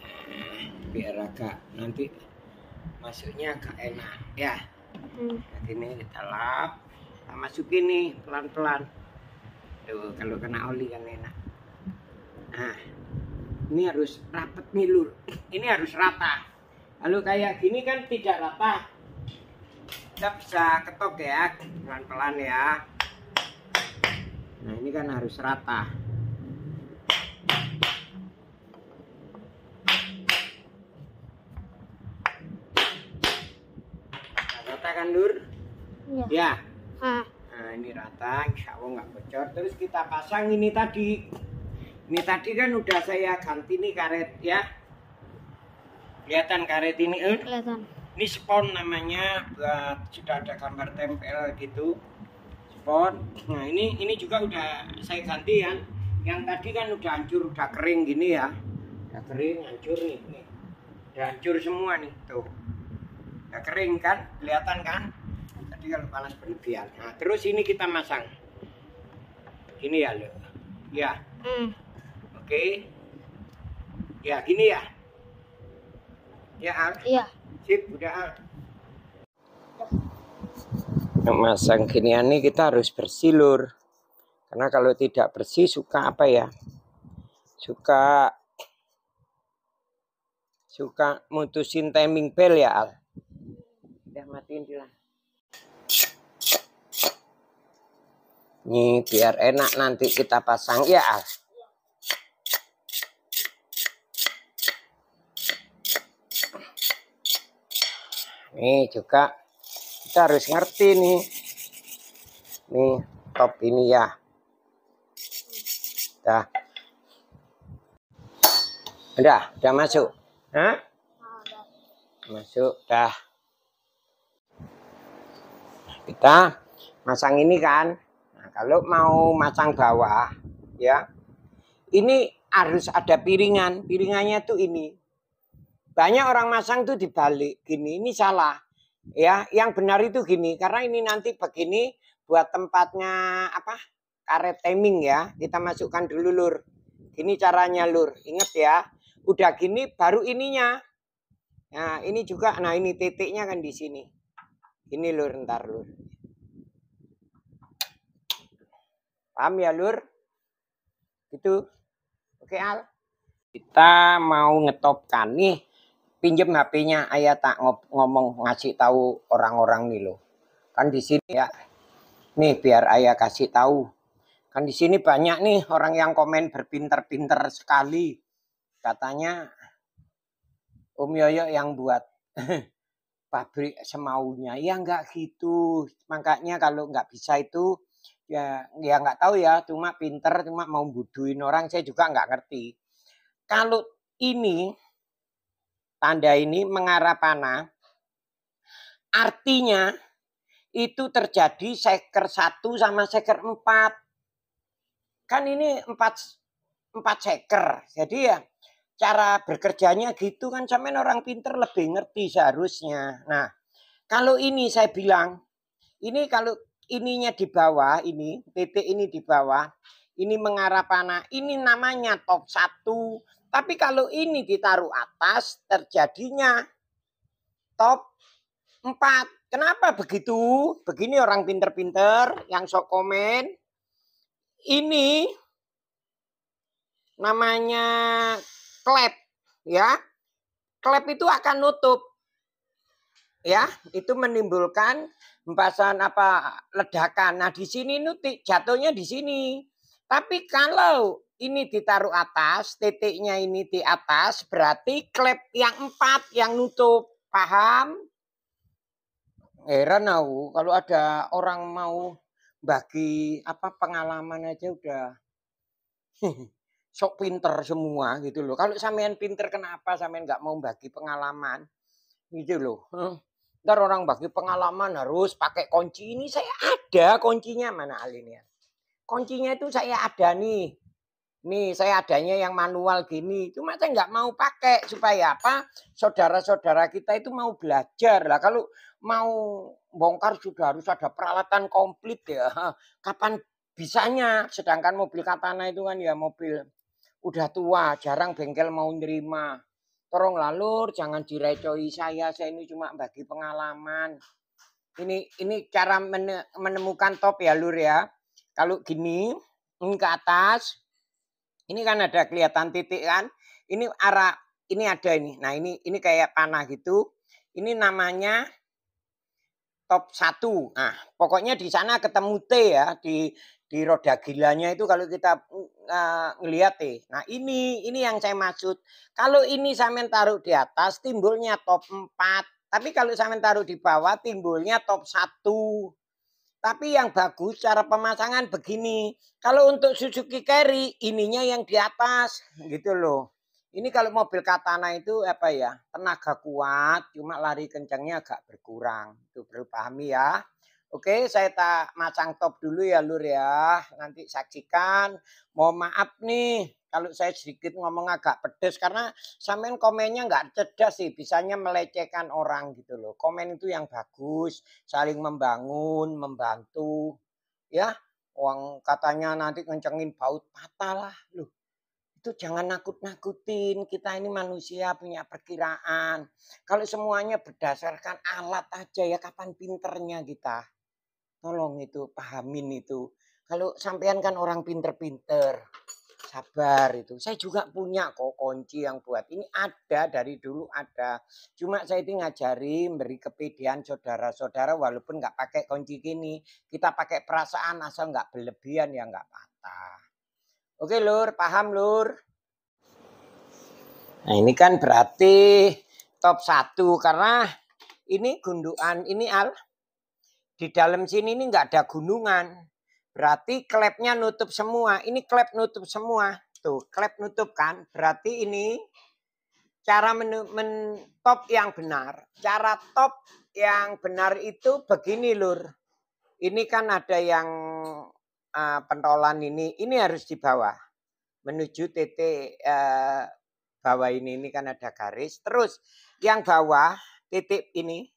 nah, biar agak nanti masuknya agak enak ya hmm. jadi nah, ini kita lap kita masukin nih pelan-pelan tuh kalau kena oli kan enak nah ini harus rapat nih lur ini harus rata lalu kayak gini kan tidak rata kita bisa ketok ya pelan-pelan ya nah ini kan harus rata rata kan lur iya. ya, ya. nah ini rata insya Allah nggak bocor terus kita pasang ini tadi ini tadi kan udah saya ganti nih karet ya. Kelihatan karet ini? Eh? Kelihatan. Ini spon namanya buat sudah ada gambar tempel gitu. Spon. Nah, ini ini juga udah saya ganti ya. Yang tadi kan udah hancur, udah kering gini ya. Udah kering, hancur nih. nih. Udah hancur semua nih, tuh. Udah kering kan? Kelihatan kan? Tadi kalau panas berlebihan. Nah, terus ini kita masang. Ini ya, loh. Ya. Hmm. Oke. Ya, gini ya. Ya, Al. Iya. Sip, udah Al. Masang gini ya, nih kita harus bersilur, Karena kalau tidak bersih suka apa ya? Suka suka mutusin timing bell ya Al. Udah matiin dulu. Ini biar enak nanti kita pasang ya Al. Nih eh, juga kita harus ngerti nih. Nih top ini ya. Dah. Udah, udah masuk. Hah? Masuk, dah. Kita masang ini kan. Nah, kalau mau masang bawah, ya, ini harus ada piringan. Piringannya tuh ini, banyak orang masang tuh dibalik gini, ini salah. Ya, yang benar itu gini karena ini nanti begini buat tempatnya apa? karet timing ya. Kita masukkan dulu lur. ini caranya lur. inget ya. Udah gini baru ininya. Nah, ini juga nah ini titiknya kan di sini. Ini lur ntar lur. Paham ya lur? itu Oke Al. Kita mau ngetopkan nih pinjem HP-nya ayah tak ngomong ngasih tahu orang-orang nih loh. Kan di sini ya. Nih biar ayah kasih tahu. Kan di sini banyak nih orang yang komen berpinter-pinter sekali. Katanya Om Yoyo yang buat pabrik semaunya. Ya nggak gitu. Makanya kalau nggak bisa itu ya ya nggak tahu ya. Cuma pinter, cuma mau buduin orang. Saya juga nggak ngerti. Kalau ini Tanda ini mengarah panah. Artinya itu terjadi seker satu sama seker empat. Kan ini empat 4 seker. Jadi ya cara bekerjanya gitu kan sampean orang pinter lebih ngerti seharusnya. Nah, kalau ini saya bilang, ini kalau ininya di bawah, ini titik ini di bawah, ini mengarah panah, ini namanya top satu. Tapi kalau ini ditaruh atas, terjadinya top empat. Kenapa begitu? Begini orang pinter-pinter yang sok komen. Ini namanya klep ya. Klep itu akan nutup. Ya, itu menimbulkan hempasan apa ledakan. Nah, di sini nutik jatuhnya di sini. Tapi kalau ini ditaruh atas, titiknya ini di atas, berarti klep yang empat yang nutup. Paham? Heran aku kalau ada orang mau bagi apa pengalaman aja udah sok pinter semua gitu loh. Kalau sampean pinter kenapa sampean nggak mau bagi pengalaman gitu loh. Ntar orang bagi pengalaman harus pakai kunci ini saya ada kuncinya mana alinnya? kuncinya itu saya ada nih. Nih saya adanya yang manual gini. Cuma saya nggak mau pakai supaya apa? Saudara-saudara kita itu mau belajar lah. Kalau mau bongkar sudah harus ada peralatan komplit ya. Kapan bisanya? Sedangkan mobil katana itu kan ya mobil udah tua, jarang bengkel mau nerima. Tolong lalur, jangan direcoi saya. Saya ini cuma bagi pengalaman. Ini ini cara menemukan top ya, Lur ya kalau gini, ini ke atas, ini kan ada kelihatan titik kan. Ini arah, ini ada ini. Nah ini ini kayak panah gitu. Ini namanya top 1. Nah, pokoknya di sana ketemu T ya di di roda gilanya itu kalau kita uh, ngelihat T. Nah, ini ini yang saya maksud. Kalau ini sampean taruh di atas timbulnya top 4. Tapi kalau sampean taruh di bawah timbulnya top 1. Tapi yang bagus cara pemasangan begini. Kalau untuk Suzuki Carry ininya yang di atas gitu loh. Ini kalau mobil Katana itu apa ya? Tenaga kuat, cuma lari kencangnya agak berkurang. Itu perlu pahami ya. Oke, saya tak macang top dulu ya Lur ya. Nanti saksikan. Mohon maaf nih kalau saya sedikit ngomong agak pedes karena samain komennya nggak cerdas sih, bisanya melecehkan orang gitu loh. Komen itu yang bagus, saling membangun, membantu. Ya, uang katanya nanti ngencengin baut patah lah loh itu jangan nakut-nakutin. Kita ini manusia punya perkiraan. Kalau semuanya berdasarkan alat aja ya kapan pinternya kita. Tolong itu pahamin itu. Kalau sampean kan orang pinter-pinter, sabar itu. Saya juga punya kok kunci yang buat ini ada dari dulu ada. Cuma saya itu ngajari memberi kepedean saudara-saudara walaupun nggak pakai kunci gini. Kita pakai perasaan asal nggak berlebihan ya nggak patah. Oke lur, paham lur? Nah ini kan berarti top satu karena ini gunduan ini al di dalam sini ini nggak ada gunungan. Berarti klepnya nutup semua. Ini klep nutup semua. Tuh, klep nutup kan. Berarti ini cara men, men top yang benar. Cara top yang benar itu begini lur. Ini kan ada yang uh, pentolan ini. Ini harus di bawah. Menuju titik uh, bawah ini. Ini kan ada garis. Terus yang bawah titik ini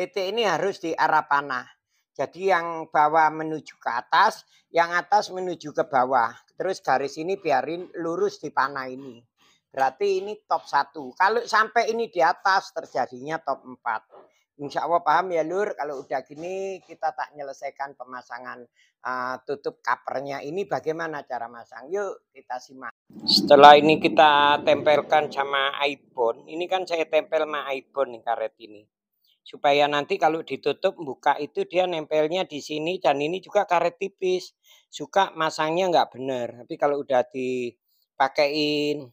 titik ini harus di arah panah. Jadi yang bawah menuju ke atas, yang atas menuju ke bawah. Terus garis ini biarin lurus di panah ini. Berarti ini top 1. Kalau sampai ini di atas terjadinya top 4. Insya Allah paham ya Lur, kalau udah gini kita tak menyelesaikan pemasangan uh, tutup covernya ini bagaimana cara masang. Yuk kita simak. Setelah ini kita tempelkan sama iPhone. Ini kan saya tempel sama iPhone nih karet ini supaya nanti kalau ditutup buka itu dia nempelnya di sini dan ini juga karet tipis suka masangnya nggak bener tapi kalau udah dipakein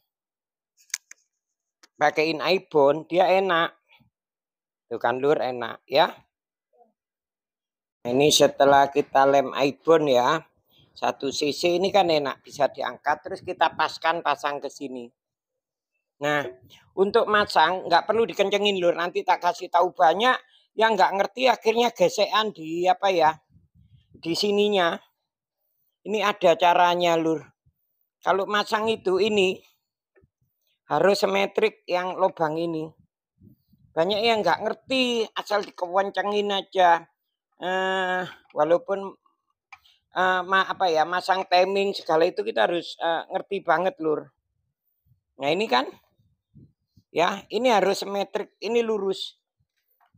pakein iPhone dia enak tuh kan lur enak ya ini setelah kita lem iPhone ya satu sisi ini kan enak bisa diangkat terus kita paskan pasang ke sini Nah, untuk masang nggak perlu dikencengin lur. Nanti tak kasih tahu banyak yang nggak ngerti akhirnya gesekan di apa ya di sininya. Ini ada caranya lur. Kalau masang itu ini harus simetrik yang lubang ini. Banyak yang nggak ngerti asal dikewancangin aja. Eh, walaupun eh, ma apa ya masang timing segala itu kita harus eh, ngerti banget lur. Nah ini kan Ya, ini harus simetrik. ini lurus.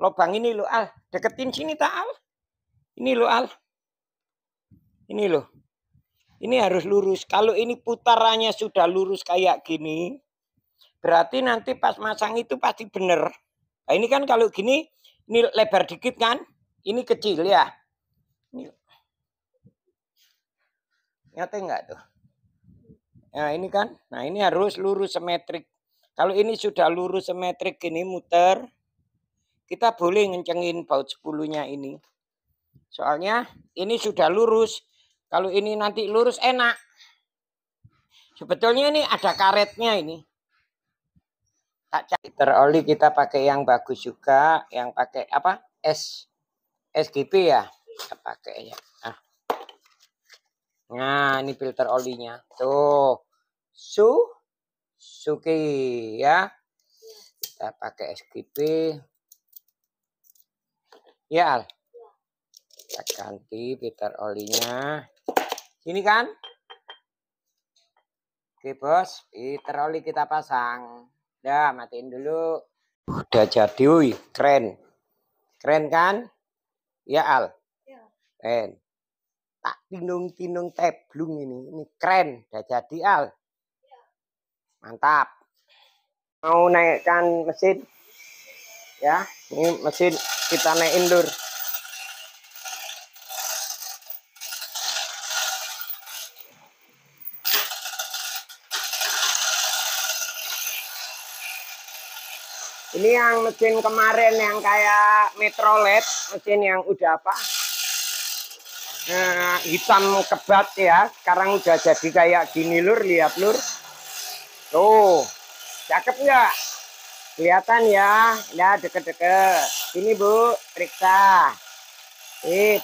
Lubang ini lo al, deketin sini tak al. Ini lo al. Ini lo. Ini harus lurus. Kalau ini putarannya sudah lurus kayak gini, berarti nanti pas masang itu pasti bener. Nah, ini kan kalau gini, ini lebar dikit kan, ini kecil ya. Ini. Nyata enggak tuh? Nah ini kan, nah ini harus lurus simetrik. Kalau ini sudah lurus simetrik gini muter, kita boleh ngencengin baut sepuluhnya ini. Soalnya ini sudah lurus. Kalau ini nanti lurus enak. Sebetulnya ini ada karetnya ini. Tak cari teroli kita pakai yang bagus juga, yang pakai apa? S SGP ya. Kita pakai ya. Nah. nah, ini filter olinya. Tuh. Su so, Suki ya. Kita pakai SKP. Ya, Al. Kita ganti filter olinya. Ini kan? Oke, Bos. Filter oli kita pasang. Dah, matiin dulu. Udah jadi, wui. Keren. Keren kan? Ya, Al. Ya. Keren. Tak tinung-tinung teblung ini. Ini keren. Udah jadi, Al mantap mau naikkan mesin ya ini mesin kita naikin indur ini yang mesin kemarin yang kayak metrolet mesin yang udah apa nah, hitam kebat ya sekarang udah jadi kayak gini lur lihat lur Tuh, cakep nggak? Kelihatan ya, ya deket-deket. ini Bu, periksa. Eh,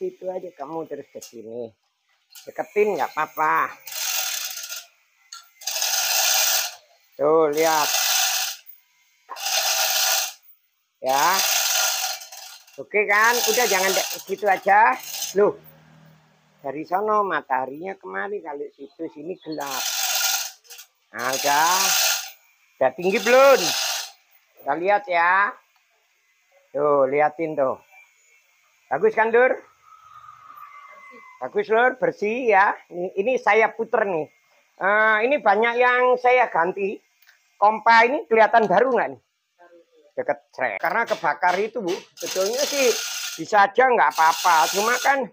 situ aja kamu terus ke sini. Deketin nggak apa-apa. Tuh, lihat. Ya. Oke kan? Udah jangan gitu aja. Loh, dari sana mataharinya kemari kalau situ sini gelap. Nah, udah. Udah tinggi belum? Kita lihat ya. Tuh, liatin tuh. Bagus kan, Dur? Bagus, Lur. Bersih ya. Ini, saya puter nih. Uh, ini banyak yang saya ganti. Kompa ini kelihatan baru nggak nih? Deket Karena kebakar itu, Bu. Betulnya sih bisa aja nggak apa-apa. Cuma kan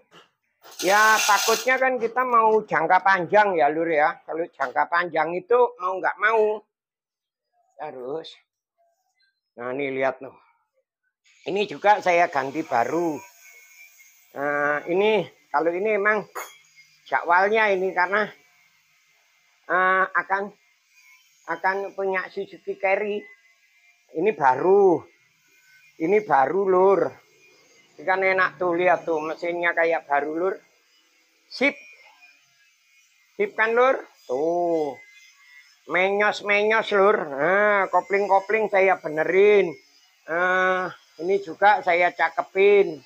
Ya takutnya kan kita mau jangka panjang ya Lur ya. Kalau jangka panjang itu mau nggak mau harus. Nah ini lihat loh. Ini juga saya ganti baru. Nah, ini kalau ini emang jadwalnya ini karena uh, akan akan punya Suzuki Carry. Ini baru. Ini baru Lur. Ini kan enak tuh lihat tuh mesinnya kayak baru Lur. Sip. Sip kan, Lur? Tuh. Menyos-menyos, Lur. Nah, kopling-kopling saya benerin. Nah, ini juga saya cakepin.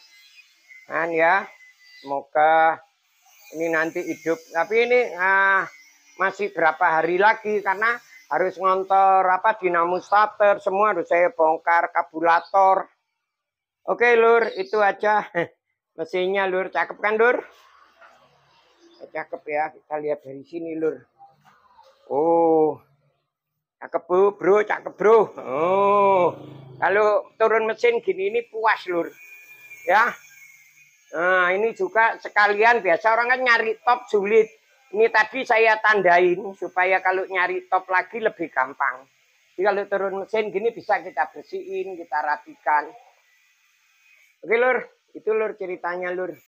Kan ya. Semoga ini nanti hidup. Tapi ini ah, masih berapa hari lagi karena harus ngontor apa dinamo starter semua harus saya bongkar kabulator. Oke, Lur, itu aja. Mesinnya, Lur. Cakep kan, Lur? Eh, cakep ya kita lihat dari sini lur oh cakep bro bro cakep bro oh kalau turun mesin gini ini puas lur ya nah ini juga sekalian biasa orang kan nyari top sulit ini tadi saya tandain supaya kalau nyari top lagi lebih gampang jadi kalau turun mesin gini bisa kita bersihin kita rapikan oke lur itu lur ceritanya lur